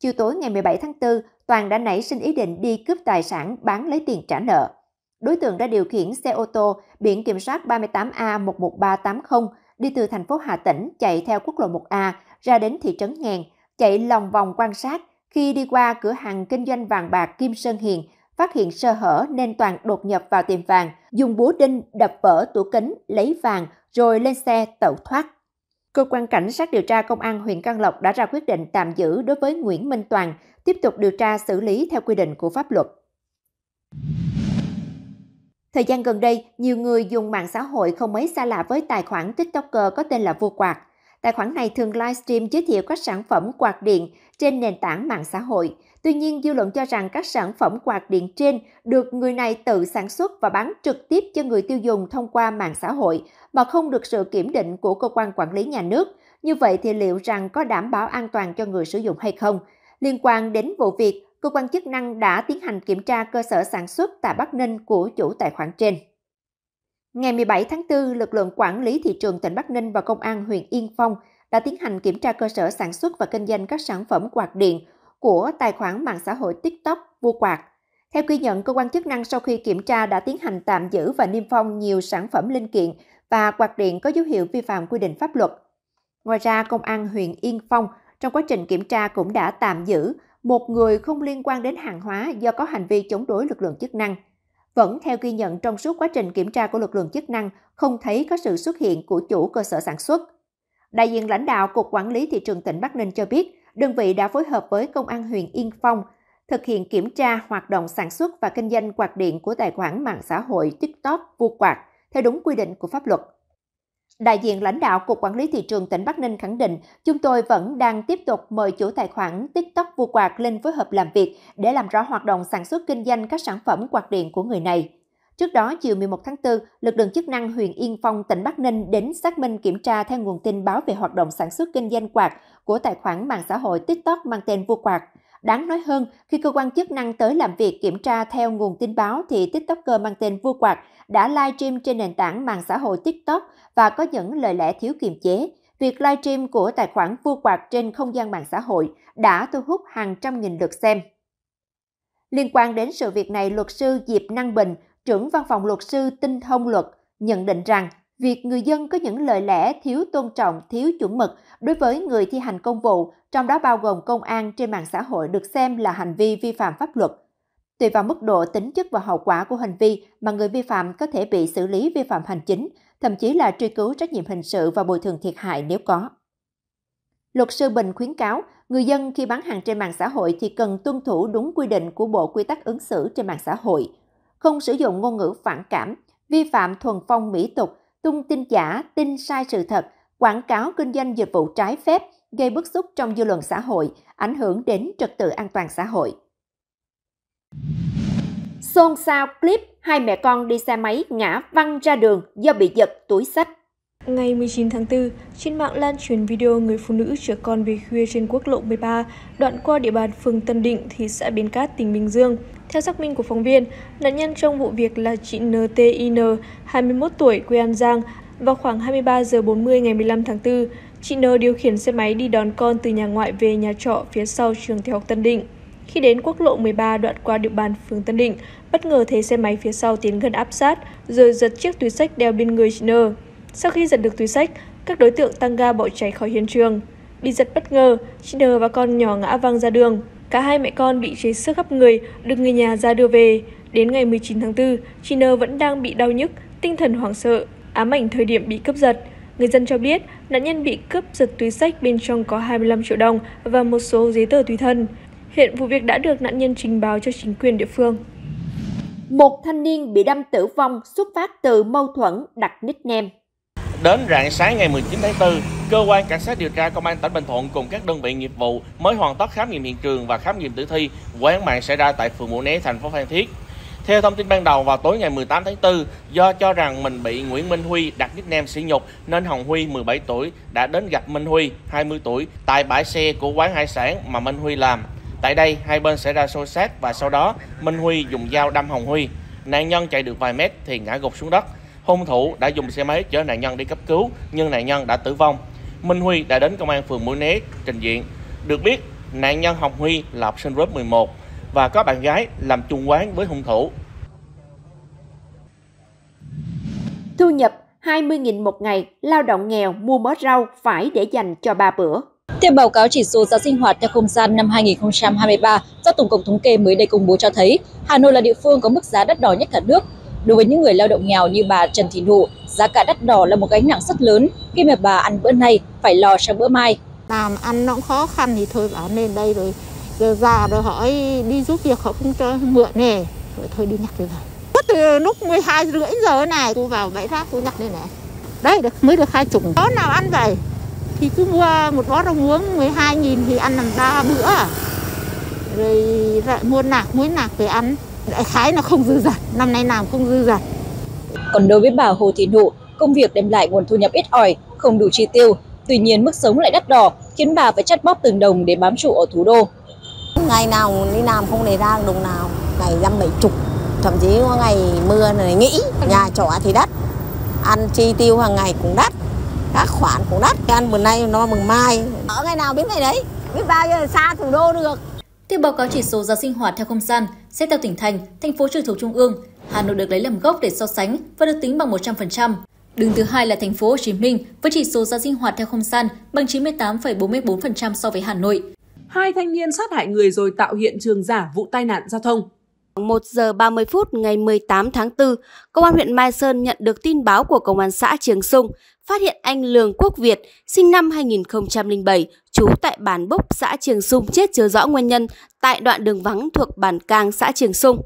Chiều tối ngày 17 tháng 4, Toàn đã nảy sinh ý định đi cướp tài sản bán lấy tiền trả nợ. Đối tượng đã điều khiển xe ô tô biển kiểm soát 38A11380 đi từ thành phố Hà Tĩnh chạy theo quốc lộ 1A ra đến thị trấn Ngàn, chạy lòng vòng quan sát khi đi qua cửa hàng kinh doanh vàng bạc Kim Sơn Hiền phát hiện sơ hở nên Toàn đột nhập vào tiệm vàng, dùng búa đinh đập vỡ tủ kính, lấy vàng rồi lên xe tẩu thoát. Cơ quan cảnh sát điều tra công an huyện Căn Lộc đã ra quyết định tạm giữ đối với Nguyễn Minh Toàn, tiếp tục điều tra xử lý theo quy định của pháp luật. Thời gian gần đây, nhiều người dùng mạng xã hội không mấy xa lạ với tài khoản TikToker có tên là Vua Quạt. Tài khoản này thường livestream giới thiệu các sản phẩm quạt điện trên nền tảng mạng xã hội. Tuy nhiên, dư luận cho rằng các sản phẩm quạt điện trên được người này tự sản xuất và bán trực tiếp cho người tiêu dùng thông qua mạng xã hội mà không được sự kiểm định của cơ quan quản lý nhà nước. Như vậy thì liệu rằng có đảm bảo an toàn cho người sử dụng hay không? Liên quan đến vụ việc, cơ quan chức năng đã tiến hành kiểm tra cơ sở sản xuất tại Bắc Ninh của chủ tài khoản trên. Ngày 17 tháng 4, lực lượng quản lý thị trường tỉnh Bắc Ninh và công an huyện Yên Phong đã tiến hành kiểm tra cơ sở sản xuất và kinh doanh các sản phẩm quạt điện của tài khoản mạng xã hội TikTok Vua Quạt. Theo ghi nhận, cơ quan chức năng sau khi kiểm tra đã tiến hành tạm giữ và niêm phong nhiều sản phẩm linh kiện và quạt điện có dấu hiệu vi phạm quy định pháp luật. Ngoài ra, công an huyện Yên Phong trong quá trình kiểm tra cũng đã tạm giữ một người không liên quan đến hàng hóa do có hành vi chống đối lực lượng chức năng. Vẫn theo ghi nhận trong suốt quá trình kiểm tra của lực lượng chức năng, không thấy có sự xuất hiện của chủ cơ sở sản xuất. Đại diện lãnh đạo Cục Quản lý Thị trường tỉnh Bắc Ninh cho biết, đơn vị đã phối hợp với Công an huyện Yên Phong thực hiện kiểm tra hoạt động sản xuất và kinh doanh quạt điện của tài khoản mạng xã hội TikTok Vua Quạt theo đúng quy định của pháp luật. Đại diện lãnh đạo Cục Quản lý Thị trường tỉnh Bắc Ninh khẳng định, chúng tôi vẫn đang tiếp tục mời chủ tài khoản TikTok Vua Quạt lên phối hợp làm việc để làm rõ hoạt động sản xuất kinh doanh các sản phẩm quạt điện của người này. Trước đó, chiều 11 tháng 4, lực lượng chức năng huyện Yên Phong, tỉnh Bắc Ninh đến xác minh kiểm tra theo nguồn tin báo về hoạt động sản xuất kinh doanh quạt của tài khoản mạng xã hội TikTok mang tên Vua Quạt. Đáng nói hơn, khi cơ quan chức năng tới làm việc kiểm tra theo nguồn tin báo thì TikToker mang tên Vua Quạt đã livestream trên nền tảng mạng xã hội TikTok và có những lời lẽ thiếu kiềm chế. Việc livestream của tài khoản Vua Quạt trên không gian mạng xã hội đã thu hút hàng trăm nghìn lượt xem. Liên quan đến sự việc này, luật sư Diệp Năng Bình, trưởng văn phòng luật sư Tinh Thông Luật, nhận định rằng việc người dân có những lời lẽ thiếu tôn trọng, thiếu chuẩn mực đối với người thi hành công vụ, trong đó bao gồm công an trên mạng xã hội được xem là hành vi vi phạm pháp luật. Tùy vào mức độ tính chất và hậu quả của hành vi mà người vi phạm có thể bị xử lý vi phạm hành chính, thậm chí là truy cứu trách nhiệm hình sự và bồi thường thiệt hại nếu có. Luật sư Bình khuyến cáo, người dân khi bán hàng trên mạng xã hội thì cần tuân thủ đúng quy định của Bộ Quy tắc ứng xử trên mạng xã hội, không sử dụng ngôn ngữ phản cảm, vi phạm thuần phong mỹ tục, tung tin giả, tin sai sự thật, quảng cáo kinh doanh dịch vụ trái phép, gây bức xúc trong dư luận xã hội, ảnh hưởng đến trật tự an toàn xã hội. Xôn xao clip hai mẹ con đi xe máy ngã văng ra đường do bị giật túi sách. Ngày 19 tháng 4, trên mạng lan truyền video người phụ nữ chở con về khuya trên quốc lộ 13, đoạn qua địa bàn phường Tân Định, thị xã Bến Cát, tỉnh Bình Dương. Theo xác minh của phóng viên, nạn nhân trong vụ việc là chị NTIN, 21 tuổi, quê An Giang. Vào khoảng 23 giờ 40 ngày 15 tháng 4, chị N điều khiển xe máy đi đón con từ nhà ngoại về nhà trọ phía sau trường tiểu học Tân Định. Khi đến quốc lộ 13 đoạn qua địa bàn phường Tân Định, bất ngờ thấy xe máy phía sau tiến gần áp sát, rồi giật chiếc túi sách đeo bên người chị N. Sau khi giật được túi sách, các đối tượng tăng ga bỏ chạy khỏi hiện trường. Bị giật bất ngờ, chị N và con nhỏ ngã văng ra đường. Cả hai mẹ con bị chế xước khắp người, được người nhà ra đưa về. Đến ngày 19 tháng 4, chị N vẫn đang bị đau nhức, tinh thần hoảng sợ, ám ảnh thời điểm bị cướp giật. Người dân cho biết, nạn nhân bị cướp giật túi sách bên trong có 25 triệu đồng và một số giấy tờ tùy thân. Hiện vụ việc đã được nạn nhân trình báo cho chính quyền địa phương. Một thanh niên bị đâm tử vong xuất phát từ mâu thuẫn đặt nickname. Đến rạng sáng ngày 19 tháng 4, cơ quan cảnh sát điều tra công an tỉnh Bình Thuận cùng các đơn vị nghiệp vụ mới hoàn tất khám nghiệm hiện trường và khám nghiệm tử thi của án mạng xảy ra tại phường Mũ Né, thành phố Phan Thiết. Theo thông tin ban đầu vào tối ngày 18 tháng 4, do cho rằng mình bị Nguyễn Minh Huy đặt nickname sỉ nhục nên Hồng Huy 17 tuổi đã đến gặp Minh Huy 20 tuổi tại bãi xe của quán hải sản mà Minh Huy làm. Tại đây, hai bên xảy ra xô xát và sau đó Minh Huy dùng dao đâm Hồng Huy. Nạn nhân chạy được vài mét thì ngã gục xuống đất hung thủ đã dùng xe máy chở nạn nhân đi cấp cứu nhưng nạn nhân đã tử vong. Minh Huy đã đến công an phường Mũi Né trình diện. Được biết, nạn nhân Hồng Huy là học sinh lớp 11 và có bạn gái làm chung quán với hung thủ. Thu nhập 20.000 một ngày, lao động nghèo mua mớ rau phải để dành cho ba bữa. Theo báo cáo chỉ số giá sinh hoạt theo không gian năm 2023 do Tổng cục Thống kê mới đây công bố cho thấy, Hà Nội là địa phương có mức giá đắt đỏ nhất cả nước Đối với những người lao động nghèo như bà Trần Thị Nụ, giá cả đắt đỏ là một gánh nặng rất lớn khi mà bà ăn bữa nay phải lo cho bữa mai. Làm ăn nó cũng khó khăn thì thôi bảo lên đây rồi giờ già rồi hỏi đi giúp việc họ không cho mượn nè rồi thôi đi nhặt rồi về mất từ lúc 12 rưỡi giờ này tôi vào bãi rác tôi nhặt đây này đấy được mới được hai chục có nào ăn vậy thì cứ mua một bó rau muống 12 nghìn thì ăn làm ba bữa rồi lại mua nạc muối nạc về ăn khái nó không dư dả năm nay làm không dư dả. còn đối với bà Hồ Thị Nụ công việc đem lại nguồn thu nhập ít ỏi không đủ chi tiêu tuy nhiên mức sống lại đắt đỏ khiến bà phải chắt bóp từng đồng để bám trụ ở thủ đô ngày nào đi làm không để ra đồng nào ngày năm bảy chục thậm chí có ngày mưa này nghĩ nhà trọ thì đắt ăn chi tiêu hàng ngày cũng đắt các khoản cũng đắt ăn bữa nay nó mừng mai ở ngày nào biết ngày đấy biết bao giờ xa thủ đô được theo báo cáo chỉ số giá sinh hoạt theo không gian Xét theo tỉnh thành, thành phố trực thuộc trung ương, Hà Nội được lấy làm gốc để so sánh và được tính bằng 100%. Đứng thứ hai là thành phố Hồ Chí Minh với chỉ số giá sinh hoạt theo không gian bằng 98,44% so với Hà Nội. Hai thanh niên sát hại người rồi tạo hiện trường giả vụ tai nạn giao thông. 1 giờ 30 phút ngày 18 tháng 4, Công an huyện Mai Sơn nhận được tin báo của Công an xã Trường Sung phát hiện anh Lường Quốc Việt, sinh năm 2007, trú tại bản Bốc xã Trường Sung chết chưa rõ nguyên nhân tại đoạn đường vắng thuộc bản Cang xã Trường Sung.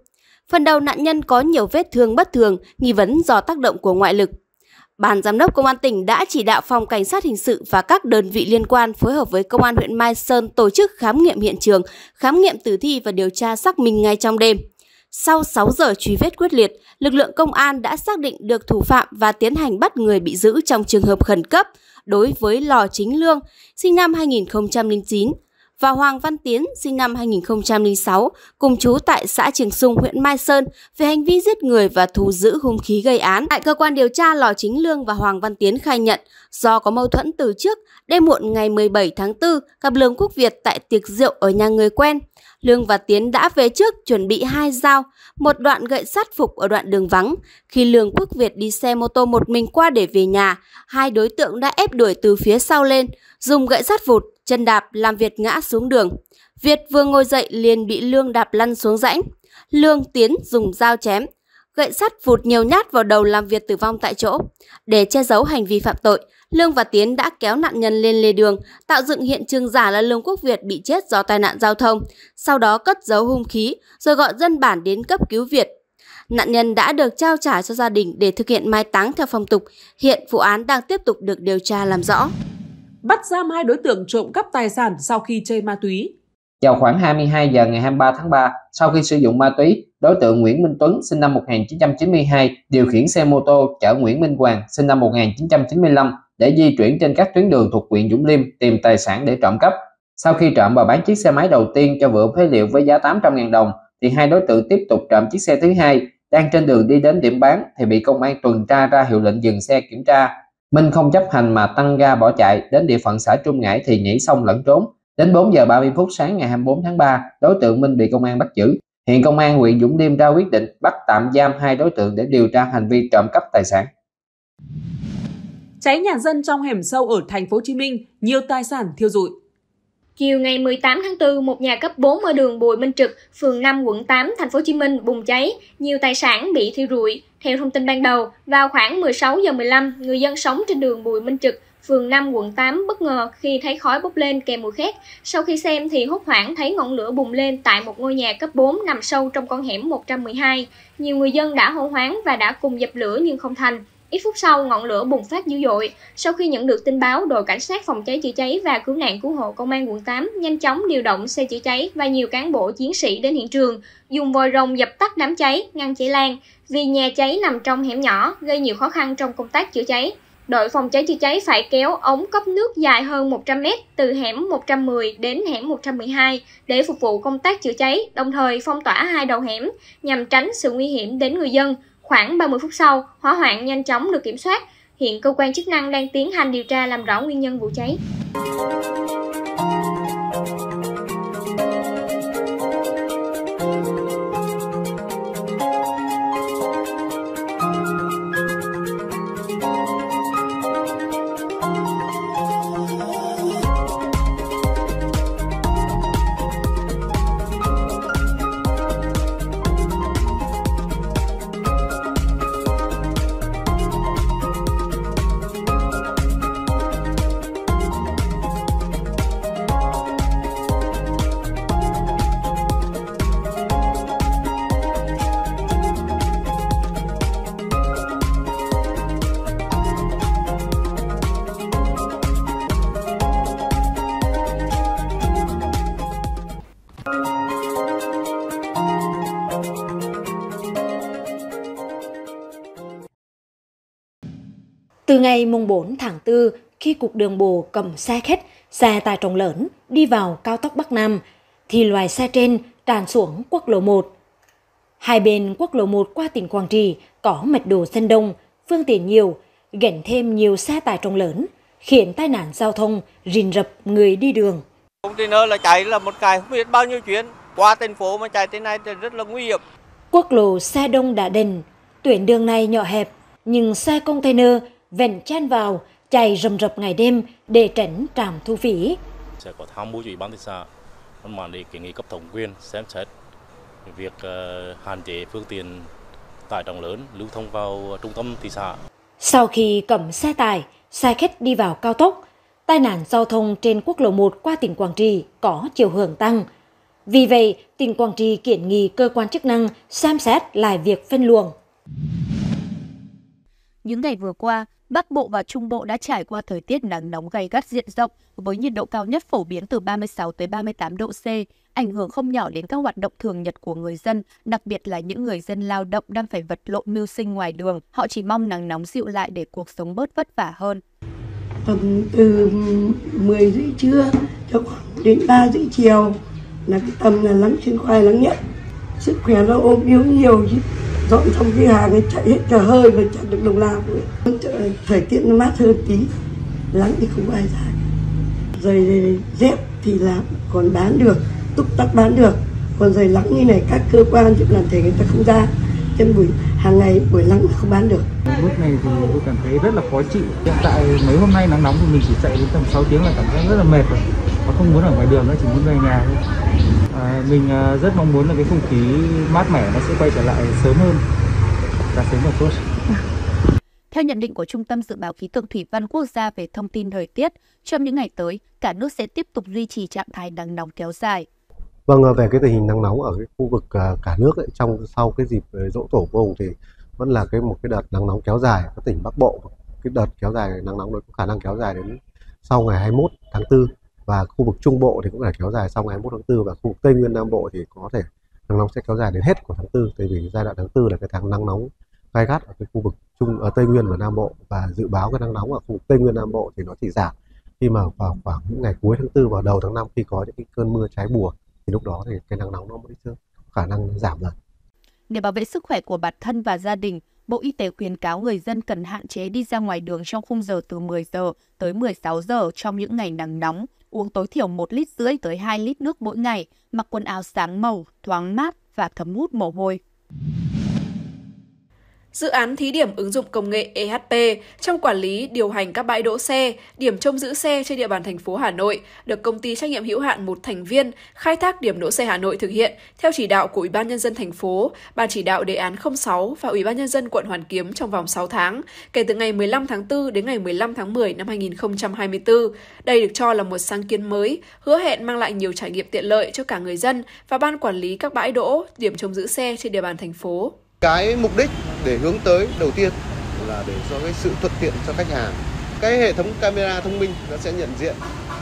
Phần đầu nạn nhân có nhiều vết thương bất thường, nghi vấn do tác động của ngoại lực. Ban giám đốc công an tỉnh đã chỉ đạo phòng cảnh sát hình sự và các đơn vị liên quan phối hợp với công an huyện Mai Sơn tổ chức khám nghiệm hiện trường, khám nghiệm tử thi và điều tra xác minh ngay trong đêm. Sau 6 giờ truy vết quyết liệt, lực lượng công an đã xác định được thủ phạm và tiến hành bắt người bị giữ trong trường hợp khẩn cấp đối với Lò Chính Lương, sinh năm 2009, và Hoàng Văn Tiến, sinh năm 2006, cùng chú tại xã Trường Sung, huyện Mai Sơn, về hành vi giết người và thu giữ hung khí gây án. Tại cơ quan điều tra, Lò Chính Lương và Hoàng Văn Tiến khai nhận, do có mâu thuẫn từ trước, đêm muộn ngày 17 tháng 4, gặp Lương Quốc Việt tại tiệc rượu ở nhà người quen. Lương và Tiến đã về trước chuẩn bị hai dao, một đoạn gậy sắt phục ở đoạn đường vắng. Khi Lương Quốc Việt đi xe mô tô một mình qua để về nhà, hai đối tượng đã ép đuổi từ phía sau lên, dùng gậy sắt vụt, chân đạp làm Việt ngã xuống đường. Việt vừa ngồi dậy liền bị Lương đạp lăn xuống rãnh. Lương Tiến dùng dao chém, gậy sắt vụt nhiều nhát vào đầu làm Việt tử vong tại chỗ. Để che giấu hành vi phạm tội, Lương và Tiến đã kéo nạn nhân lên lề đường, tạo dựng hiện trường giả là Lương Quốc Việt bị chết do tai nạn giao thông, sau đó cất giấu hung khí rồi gọi dân bản đến cấp cứu Việt. Nạn nhân đã được trao trả cho gia đình để thực hiện mai táng theo phong tục. Hiện vụ án đang tiếp tục được điều tra làm rõ. Bắt giam hai đối tượng trộm cắp tài sản sau khi chơi ma túy. Vào khoảng 22 giờ ngày 23 tháng 3, sau khi sử dụng ma túy, đối tượng Nguyễn Minh Tuấn sinh năm 1992 điều khiển xe mô tô chở Nguyễn Minh Hoàng sinh năm 1995 để di chuyển trên các tuyến đường thuộc huyện Dũng Liêm tìm tài sản để trộm cắp. Sau khi trộm và bán chiếc xe máy đầu tiên cho vựa phế liệu với giá 800.000 đồng, thì hai đối tượng tiếp tục trộm chiếc xe thứ hai đang trên đường đi đến điểm bán thì bị công an tuần tra ra hiệu lệnh dừng xe kiểm tra. Minh không chấp hành mà tăng ga bỏ chạy, đến địa phận xã Trung Ngãi thì nhảy sông lẫn trốn. Đến 4 giờ 30 phút sáng ngày 24 tháng 3, đối tượng Minh bị công an bắt giữ. Hiện công an huyện Dũng Liêm ra quyết định bắt tạm giam hai đối tượng để điều tra hành vi trộm cắp tài sản. Cháy nhà dân trong hẻm sâu ở thành phố Hồ Chí Minh, nhiều tài sản thiêu rụi. Chiều ngày 18 tháng 4, một nhà cấp 4 ở đường Bùi Minh Trực, phường 5, quận 8, thành phố Hồ Chí Minh bùng cháy, nhiều tài sản bị thiêu rụi. Theo thông tin ban đầu, vào khoảng 16 giờ 15, người dân sống trên đường Bùi Minh Trực, phường 5, quận 8 bất ngờ khi thấy khói bốc lên kèm mùi khét. Sau khi xem thì hốt hoảng thấy ngọn lửa bùng lên tại một ngôi nhà cấp 4 nằm sâu trong con hẻm 112. Nhiều người dân đã hô hoáng và đã cùng dập lửa nhưng không thành. Ít phút sau, ngọn lửa bùng phát dữ dội. Sau khi nhận được tin báo, đội cảnh sát phòng cháy chữa cháy và cứu nạn cứu hộ công an quận 8 nhanh chóng điều động xe chữa cháy và nhiều cán bộ chiến sĩ đến hiện trường, dùng vòi rồng dập tắt đám cháy, ngăn cháy lan. Vì nhà cháy nằm trong hẻm nhỏ, gây nhiều khó khăn trong công tác chữa cháy. Đội phòng cháy chữa cháy phải kéo ống cấp nước dài hơn 100 m từ hẻm 110 đến hẻm 112 để phục vụ công tác chữa cháy, đồng thời phong tỏa hai đầu hẻm nhằm tránh sự nguy hiểm đến người dân. Khoảng 30 phút sau, hỏa hoạn nhanh chóng được kiểm soát. Hiện cơ quan chức năng đang tiến hành điều tra làm rõ nguyên nhân vụ cháy. Từ ngày mùng 4 tháng 4, khi cục đường bộ cầm xe khách, xe tải trọng lớn đi vào cao tốc Bắc Nam, thì loài xe trên tràn xuống quốc lộ 1. Hai bên quốc lộ 1 qua tỉnh Quảng Trị có mật độ xe đông, phương tiện nhiều, gánh thêm nhiều xe tải trọng lớn, khiến tai nạn giao thông rình rập người đi đường. Container là chạy là một cái không biết bao nhiêu chuyến, qua thành phố mà chạy thế này thì rất là nguy hiểm. Quốc lộ xe đông đã đền, tuyến đường này nhỏ hẹp, nhưng xe container vẹn chen vào, chạy rầm rập ngày đêm để tránh trạm thu phí. Sẽ có tham mưu cho Ủy ban thị xã văn bản để kiến nghị cấp thẩm quyền xem xét việc ờ, hạn chế phương tiện tải trọng lớn lưu thông vào trung tâm thị xã. Sau khi cầm xe tải, xe khách đi vào cao tốc, tai nạn giao thông trên quốc lộ 1 qua tỉnh Quảng Trị có chiều hướng tăng. Vì vậy, tỉnh Quảng Trị kiến nghị cơ quan chức năng xem xét lại việc phân luồng. Những ngày vừa qua, Bắc Bộ và Trung Bộ đã trải qua thời tiết nắng nóng gay gắt diện rộng với nhiệt độ cao nhất phổ biến từ 36 tới 38 độ C, ảnh hưởng không nhỏ đến các hoạt động thường nhật của người dân, đặc biệt là những người dân lao động đang phải vật lộn mưu sinh ngoài đường. Họ chỉ mong nắng nóng dịu lại để cuộc sống bớt vất vả hơn. Còn vâng, từ 10 rưỡi trưa cho khoảng đến 3 rưỡi chiều là cái tầm là lắng trên khoai lắng nhất sức khỏe nó ôm yếu nhiều chứ dọn trong cái hàng ấy chạy hết cả hơi mà chẳng được đồng nào ấy. thời tiết nó mát hơn tí lắng thì không ai ra giày dép thì làm còn bán được túc tắc bán được còn giày lắng như này các cơ quan chức làm thể người ta không ra trên buổi hàng ngày buổi nắng không bán được lúc này thì tôi cảm thấy rất là khó chịu hiện tại mấy hôm nay nắng nóng thì mình chỉ chạy đến tầm 6 tiếng là cảm giác rất là mệt rồi và không muốn ở ngoài đường nữa chỉ muốn về nhà thôi à, mình à, rất mong muốn là cái không khí mát mẻ nó sẽ quay trở lại sớm hơn và sớm là tốt theo nhận định của Trung tâm Dự báo Khí tượng Thủy văn Quốc gia về thông tin thời tiết, trong những ngày tới, cả nước sẽ tiếp tục duy trì trạng thái nắng nóng kéo dài. Vâng, ờ, về cái tình hình nắng nóng ở cái khu vực ờ, cả nước ấy, trong sau cái dịp ờ, dỗ tổ vô hùng thì vẫn là cái một cái đợt nắng nóng kéo dài các tỉnh Bắc Bộ cái đợt kéo dài nắng nóng nó có khả năng kéo dài đến sau ngày 21 tháng 4 và khu vực Trung Bộ thì cũng là kéo dài sau ngày 21 tháng 4 và khu vực Tây Nguyên Nam Bộ thì có thể nắng nóng sẽ kéo dài đến hết của tháng 4 tại vì giai đoạn tháng 4 là cái tháng nắng nóng gai gắt ở cái khu vực Trung ở Tây Nguyên và Nam Bộ và dự báo cái nắng nóng ở khu vực Tây Nguyên Nam Bộ thì nó chỉ giảm khi mà vào khoảng những ngày cuối tháng 4 và đầu tháng 5 khi có những cái cơn mưa trái mùa thì lúc đó thì cái nắng nóng nó mới chưa khả năng giảm dần. Để bảo vệ sức khỏe của bản thân và gia đình, Bộ Y tế khuyến cáo người dân cần hạn chế đi ra ngoài đường trong khung giờ từ 10 giờ tới 16 giờ trong những ngày nắng nóng, uống tối thiểu 1 lít rưỡi tới 2 lít nước mỗi ngày, mặc quần áo sáng màu, thoáng mát và thấm hút mồ hôi. Dự án thí điểm ứng dụng công nghệ EHP trong quản lý điều hành các bãi đỗ xe, điểm trông giữ xe trên địa bàn thành phố Hà Nội được công ty trách nhiệm hữu hạn một thành viên khai thác điểm đỗ xe Hà Nội thực hiện theo chỉ đạo của Ủy ban nhân dân thành phố, Ban chỉ đạo đề án 06 và Ủy ban nhân dân quận Hoàn Kiếm trong vòng 6 tháng kể từ ngày 15 tháng 4 đến ngày 15 tháng 10 năm 2024. Đây được cho là một sáng kiến mới, hứa hẹn mang lại nhiều trải nghiệm tiện lợi cho cả người dân và ban quản lý các bãi đỗ, điểm trông giữ xe trên địa bàn thành phố. Cái mục đích để hướng tới đầu tiên là để cho cái sự thuận tiện cho khách hàng. Cái hệ thống camera thông minh nó sẽ nhận diện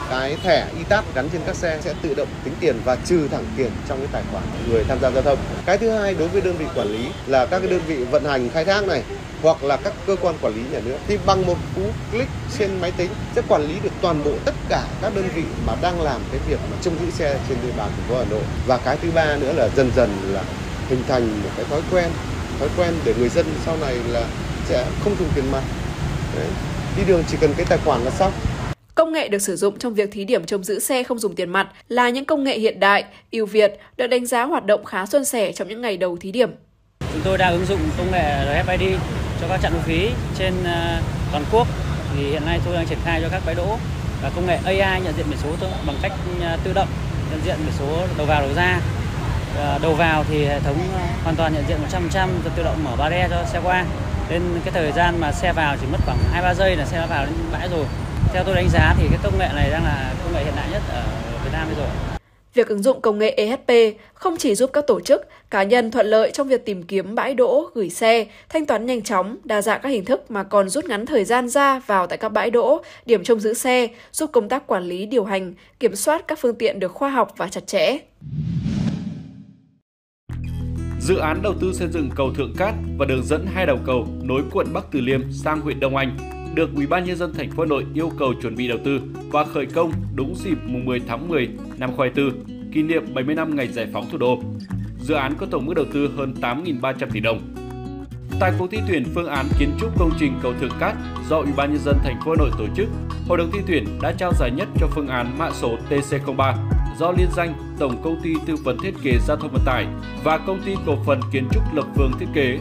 cái thẻ y tat gắn trên các xe sẽ tự động tính tiền và trừ thẳng tiền trong cái tài khoản người tham gia giao thông. Cái thứ hai đối với đơn vị quản lý là các cái đơn vị vận hành khai thác này hoặc là các cơ quan quản lý nhà nước thì bằng một cú click trên máy tính sẽ quản lý được toàn bộ tất cả các đơn vị mà đang làm cái việc mà trông giữ xe trên địa bàn thành phố Hà Nội. Và cái thứ ba nữa là dần dần là hình thành một cái thói quen thói quen để người dân sau này là sẽ không dùng tiền mặt đi đường chỉ cần cái tài khoản là xong Công nghệ được sử dụng trong việc thí điểm trông giữ xe không dùng tiền mặt là những công nghệ hiện đại, ưu việt, được đánh giá hoạt động khá xuân sẻ trong những ngày đầu thí điểm. Chúng tôi đang ứng dụng công nghệ RFID cho các trạm thu phí trên ờ, toàn quốc. Thì hiện nay tôi đang triển khai cho các bãi đỗ và công nghệ AI nhận diện biển số bằng cách ờ, tự động nhận diện biển số đầu vào đầu ra Ờ, đầu vào thì hệ thống hoàn toàn nhận diện 100% và tự động mở barrier cho xe qua nên cái thời gian mà xe vào chỉ mất khoảng 2-3 giây là xe đã vào đến bãi rồi theo tôi đánh giá thì cái công nghệ này đang là công nghệ hiện đại nhất ở Việt Nam bây giờ Việc ứng dụng công nghệ EHP không chỉ giúp các tổ chức, cá nhân thuận lợi trong việc tìm kiếm bãi đỗ, gửi xe, thanh toán nhanh chóng, đa dạng các hình thức mà còn rút ngắn thời gian ra vào tại các bãi đỗ, điểm trông giữ xe, giúp công tác quản lý điều hành, kiểm soát các phương tiện được khoa học và chặt chẽ. Dự án đầu tư xây dựng cầu Thượng Cát và đường dẫn hai đầu cầu nối quận Bắc Từ Liêm sang huyện Đông Anh được Ủy ban nhân dân thành phố Hà Nội yêu cầu chuẩn bị đầu tư và khởi công đúng dịp mùng 10 tháng 10 năm 2024, kỷ niệm 70 năm ngày giải phóng thủ đô. Dự án có tổng mức đầu tư hơn 8.300 tỷ đồng. Tại cuộc thi tuyển phương án kiến trúc công trình cầu Thượng Cát do Ủy ban nhân dân thành phố Hà Nội tổ chức, Hội đồng thi tuyển đã trao giải nhất cho phương án mã số TC03 do liên danh Tổng công ty Tư vấn Thiết kế Giao thông Vận tải và Công ty Cổ phần Kiến trúc Lập Phương thiết kế.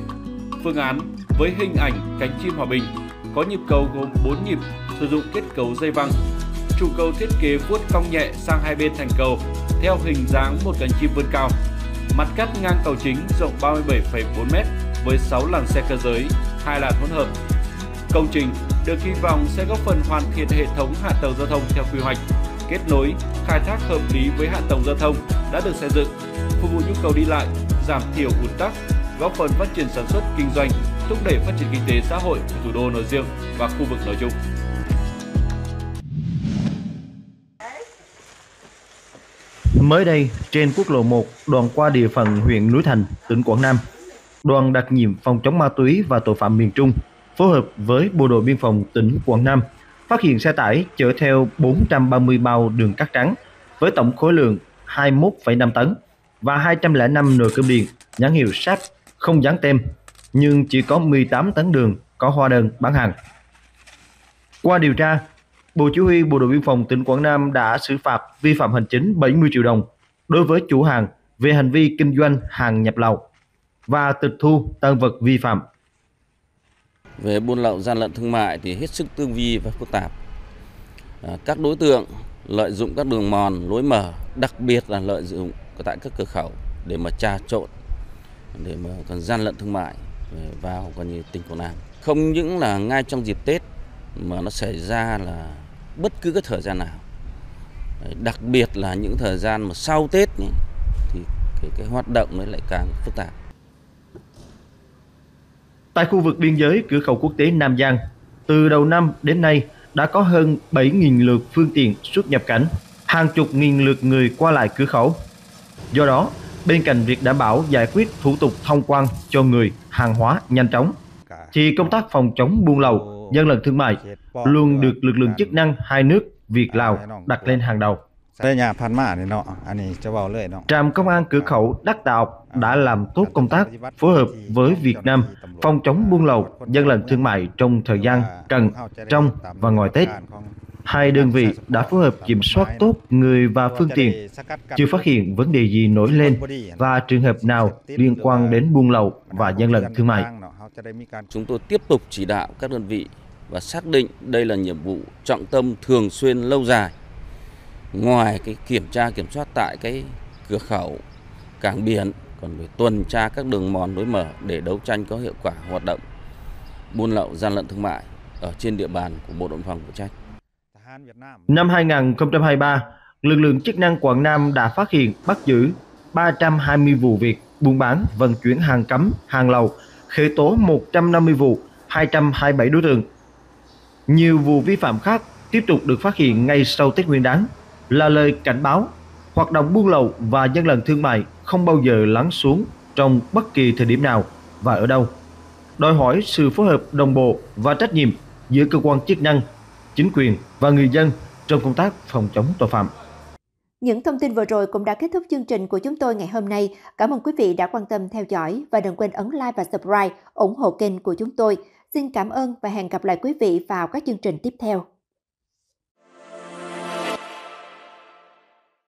Phương án với hình ảnh cánh chim hòa bình có nhịp cầu gồm 4 nhịp sử dụng kết cấu dây văng. Trụ cầu thiết kế vuốt cong nhẹ sang hai bên thành cầu theo hình dáng một cánh chim vươn cao. Mặt cắt ngang cầu chính rộng 37,4m với 6 làn xe cơ giới, hai làn hỗn hợp. Công trình được kỳ vọng sẽ góp phần hoàn thiện hệ thống hạ tầng giao thông theo quy hoạch, kết nối, khai thác hợp lý với hạ tầng giao thông đã được xây dựng, phục vụ nhu cầu đi lại, giảm thiểu ùn tắc, góp phần phát triển sản xuất kinh doanh, thúc đẩy phát triển kinh tế xã hội của thủ đô nói riêng và khu vực nói chung. Mới đây, trên quốc lộ 1 đoạn qua địa phận huyện Núi Thành, tỉnh Quảng Nam, đoàn đặc nhiệm phòng chống ma túy và tội phạm miền Trung phối hợp với Bộ đội Biên phòng tỉnh Quảng Nam phát hiện xe tải chở theo 430 bao đường cát trắng với tổng khối lượng 21,5 tấn và 205 nồi cơm điện nhãn hiệu Sáp không dán tem nhưng chỉ có 18 tấn đường có hóa đơn bán hàng. Qua điều tra, Bộ Chỉ huy Bộ đội Biên phòng tỉnh Quảng Nam đã xử phạt vi phạm hành chính 70 triệu đồng đối với chủ hàng về hành vi kinh doanh hàng nhập lậu và tịch thu tăng vật vi phạm về buôn lậu gian lận thương mại thì hết sức tương vi và phức tạp. À, các đối tượng lợi dụng các đường mòn, lối mở, đặc biệt là lợi dụng tại các cửa khẩu để mà trà trộn, để mà còn gian lận thương mại vào còn như tỉnh Quảng Nam. Không những là ngay trong dịp Tết mà nó xảy ra là bất cứ cái thời gian nào. Đặc biệt là những thời gian mà sau Tết thì cái, cái hoạt động đấy lại càng phức tạp. Tại khu vực biên giới cửa khẩu quốc tế Nam Giang, từ đầu năm đến nay đã có hơn 7.000 lượt phương tiện xuất nhập cảnh, hàng chục nghìn lượt người qua lại cửa khẩu. Do đó, bên cạnh việc đảm bảo giải quyết thủ tục thông quan cho người, hàng hóa nhanh chóng, thì công tác phòng chống buôn lậu, gian lận thương mại luôn được lực lượng chức năng hai nước Việt Lào đặt lên hàng đầu. Tại nhà phản mã này nọ, anh cho bảo lời nọ. Trạm công an cửa khẩu Đắc Đạo đã làm tốt công tác phối hợp với Việt Nam phòng chống buôn lậu, gian lận thương mại trong thời gian cần, trong và ngoài Tết. Hai đơn vị đã phối hợp kiểm soát tốt người và phương tiện, chưa phát hiện vấn đề gì nổi lên và trường hợp nào liên quan đến buôn lậu và gian lận thương mại. Chúng tôi tiếp tục chỉ đạo các đơn vị và xác định đây là nhiệm vụ trọng tâm thường xuyên lâu dài ngoài cái kiểm tra kiểm soát tại cái cửa khẩu cảng biển còn phải tuần tra các đường mòn lối mở để đấu tranh có hiệu quả hoạt động buôn lậu gian lận thương mại ở trên địa bàn của Bộ Đội phòng phụ trách. Năm 2023, lực lượng chức năng Quảng Nam đã phát hiện bắt giữ 320 vụ việc buôn bán vận chuyển hàng cấm, hàng lậu, khởi tố 150 vụ, 227 đối tượng. Nhiều vụ vi phạm khác tiếp tục được phát hiện ngay sau Tết Nguyên đán là lời cảnh báo hoạt động buôn lậu và gian lận thương mại không bao giờ lắng xuống trong bất kỳ thời điểm nào và ở đâu. Đòi hỏi sự phối hợp đồng bộ và trách nhiệm giữa cơ quan chức năng, chính quyền và người dân trong công tác phòng chống tội phạm. Những thông tin vừa rồi cũng đã kết thúc chương trình của chúng tôi ngày hôm nay. Cảm ơn quý vị đã quan tâm theo dõi và đừng quên ấn like và subscribe ủng hộ kênh của chúng tôi. Xin cảm ơn và hẹn gặp lại quý vị vào các chương trình tiếp theo.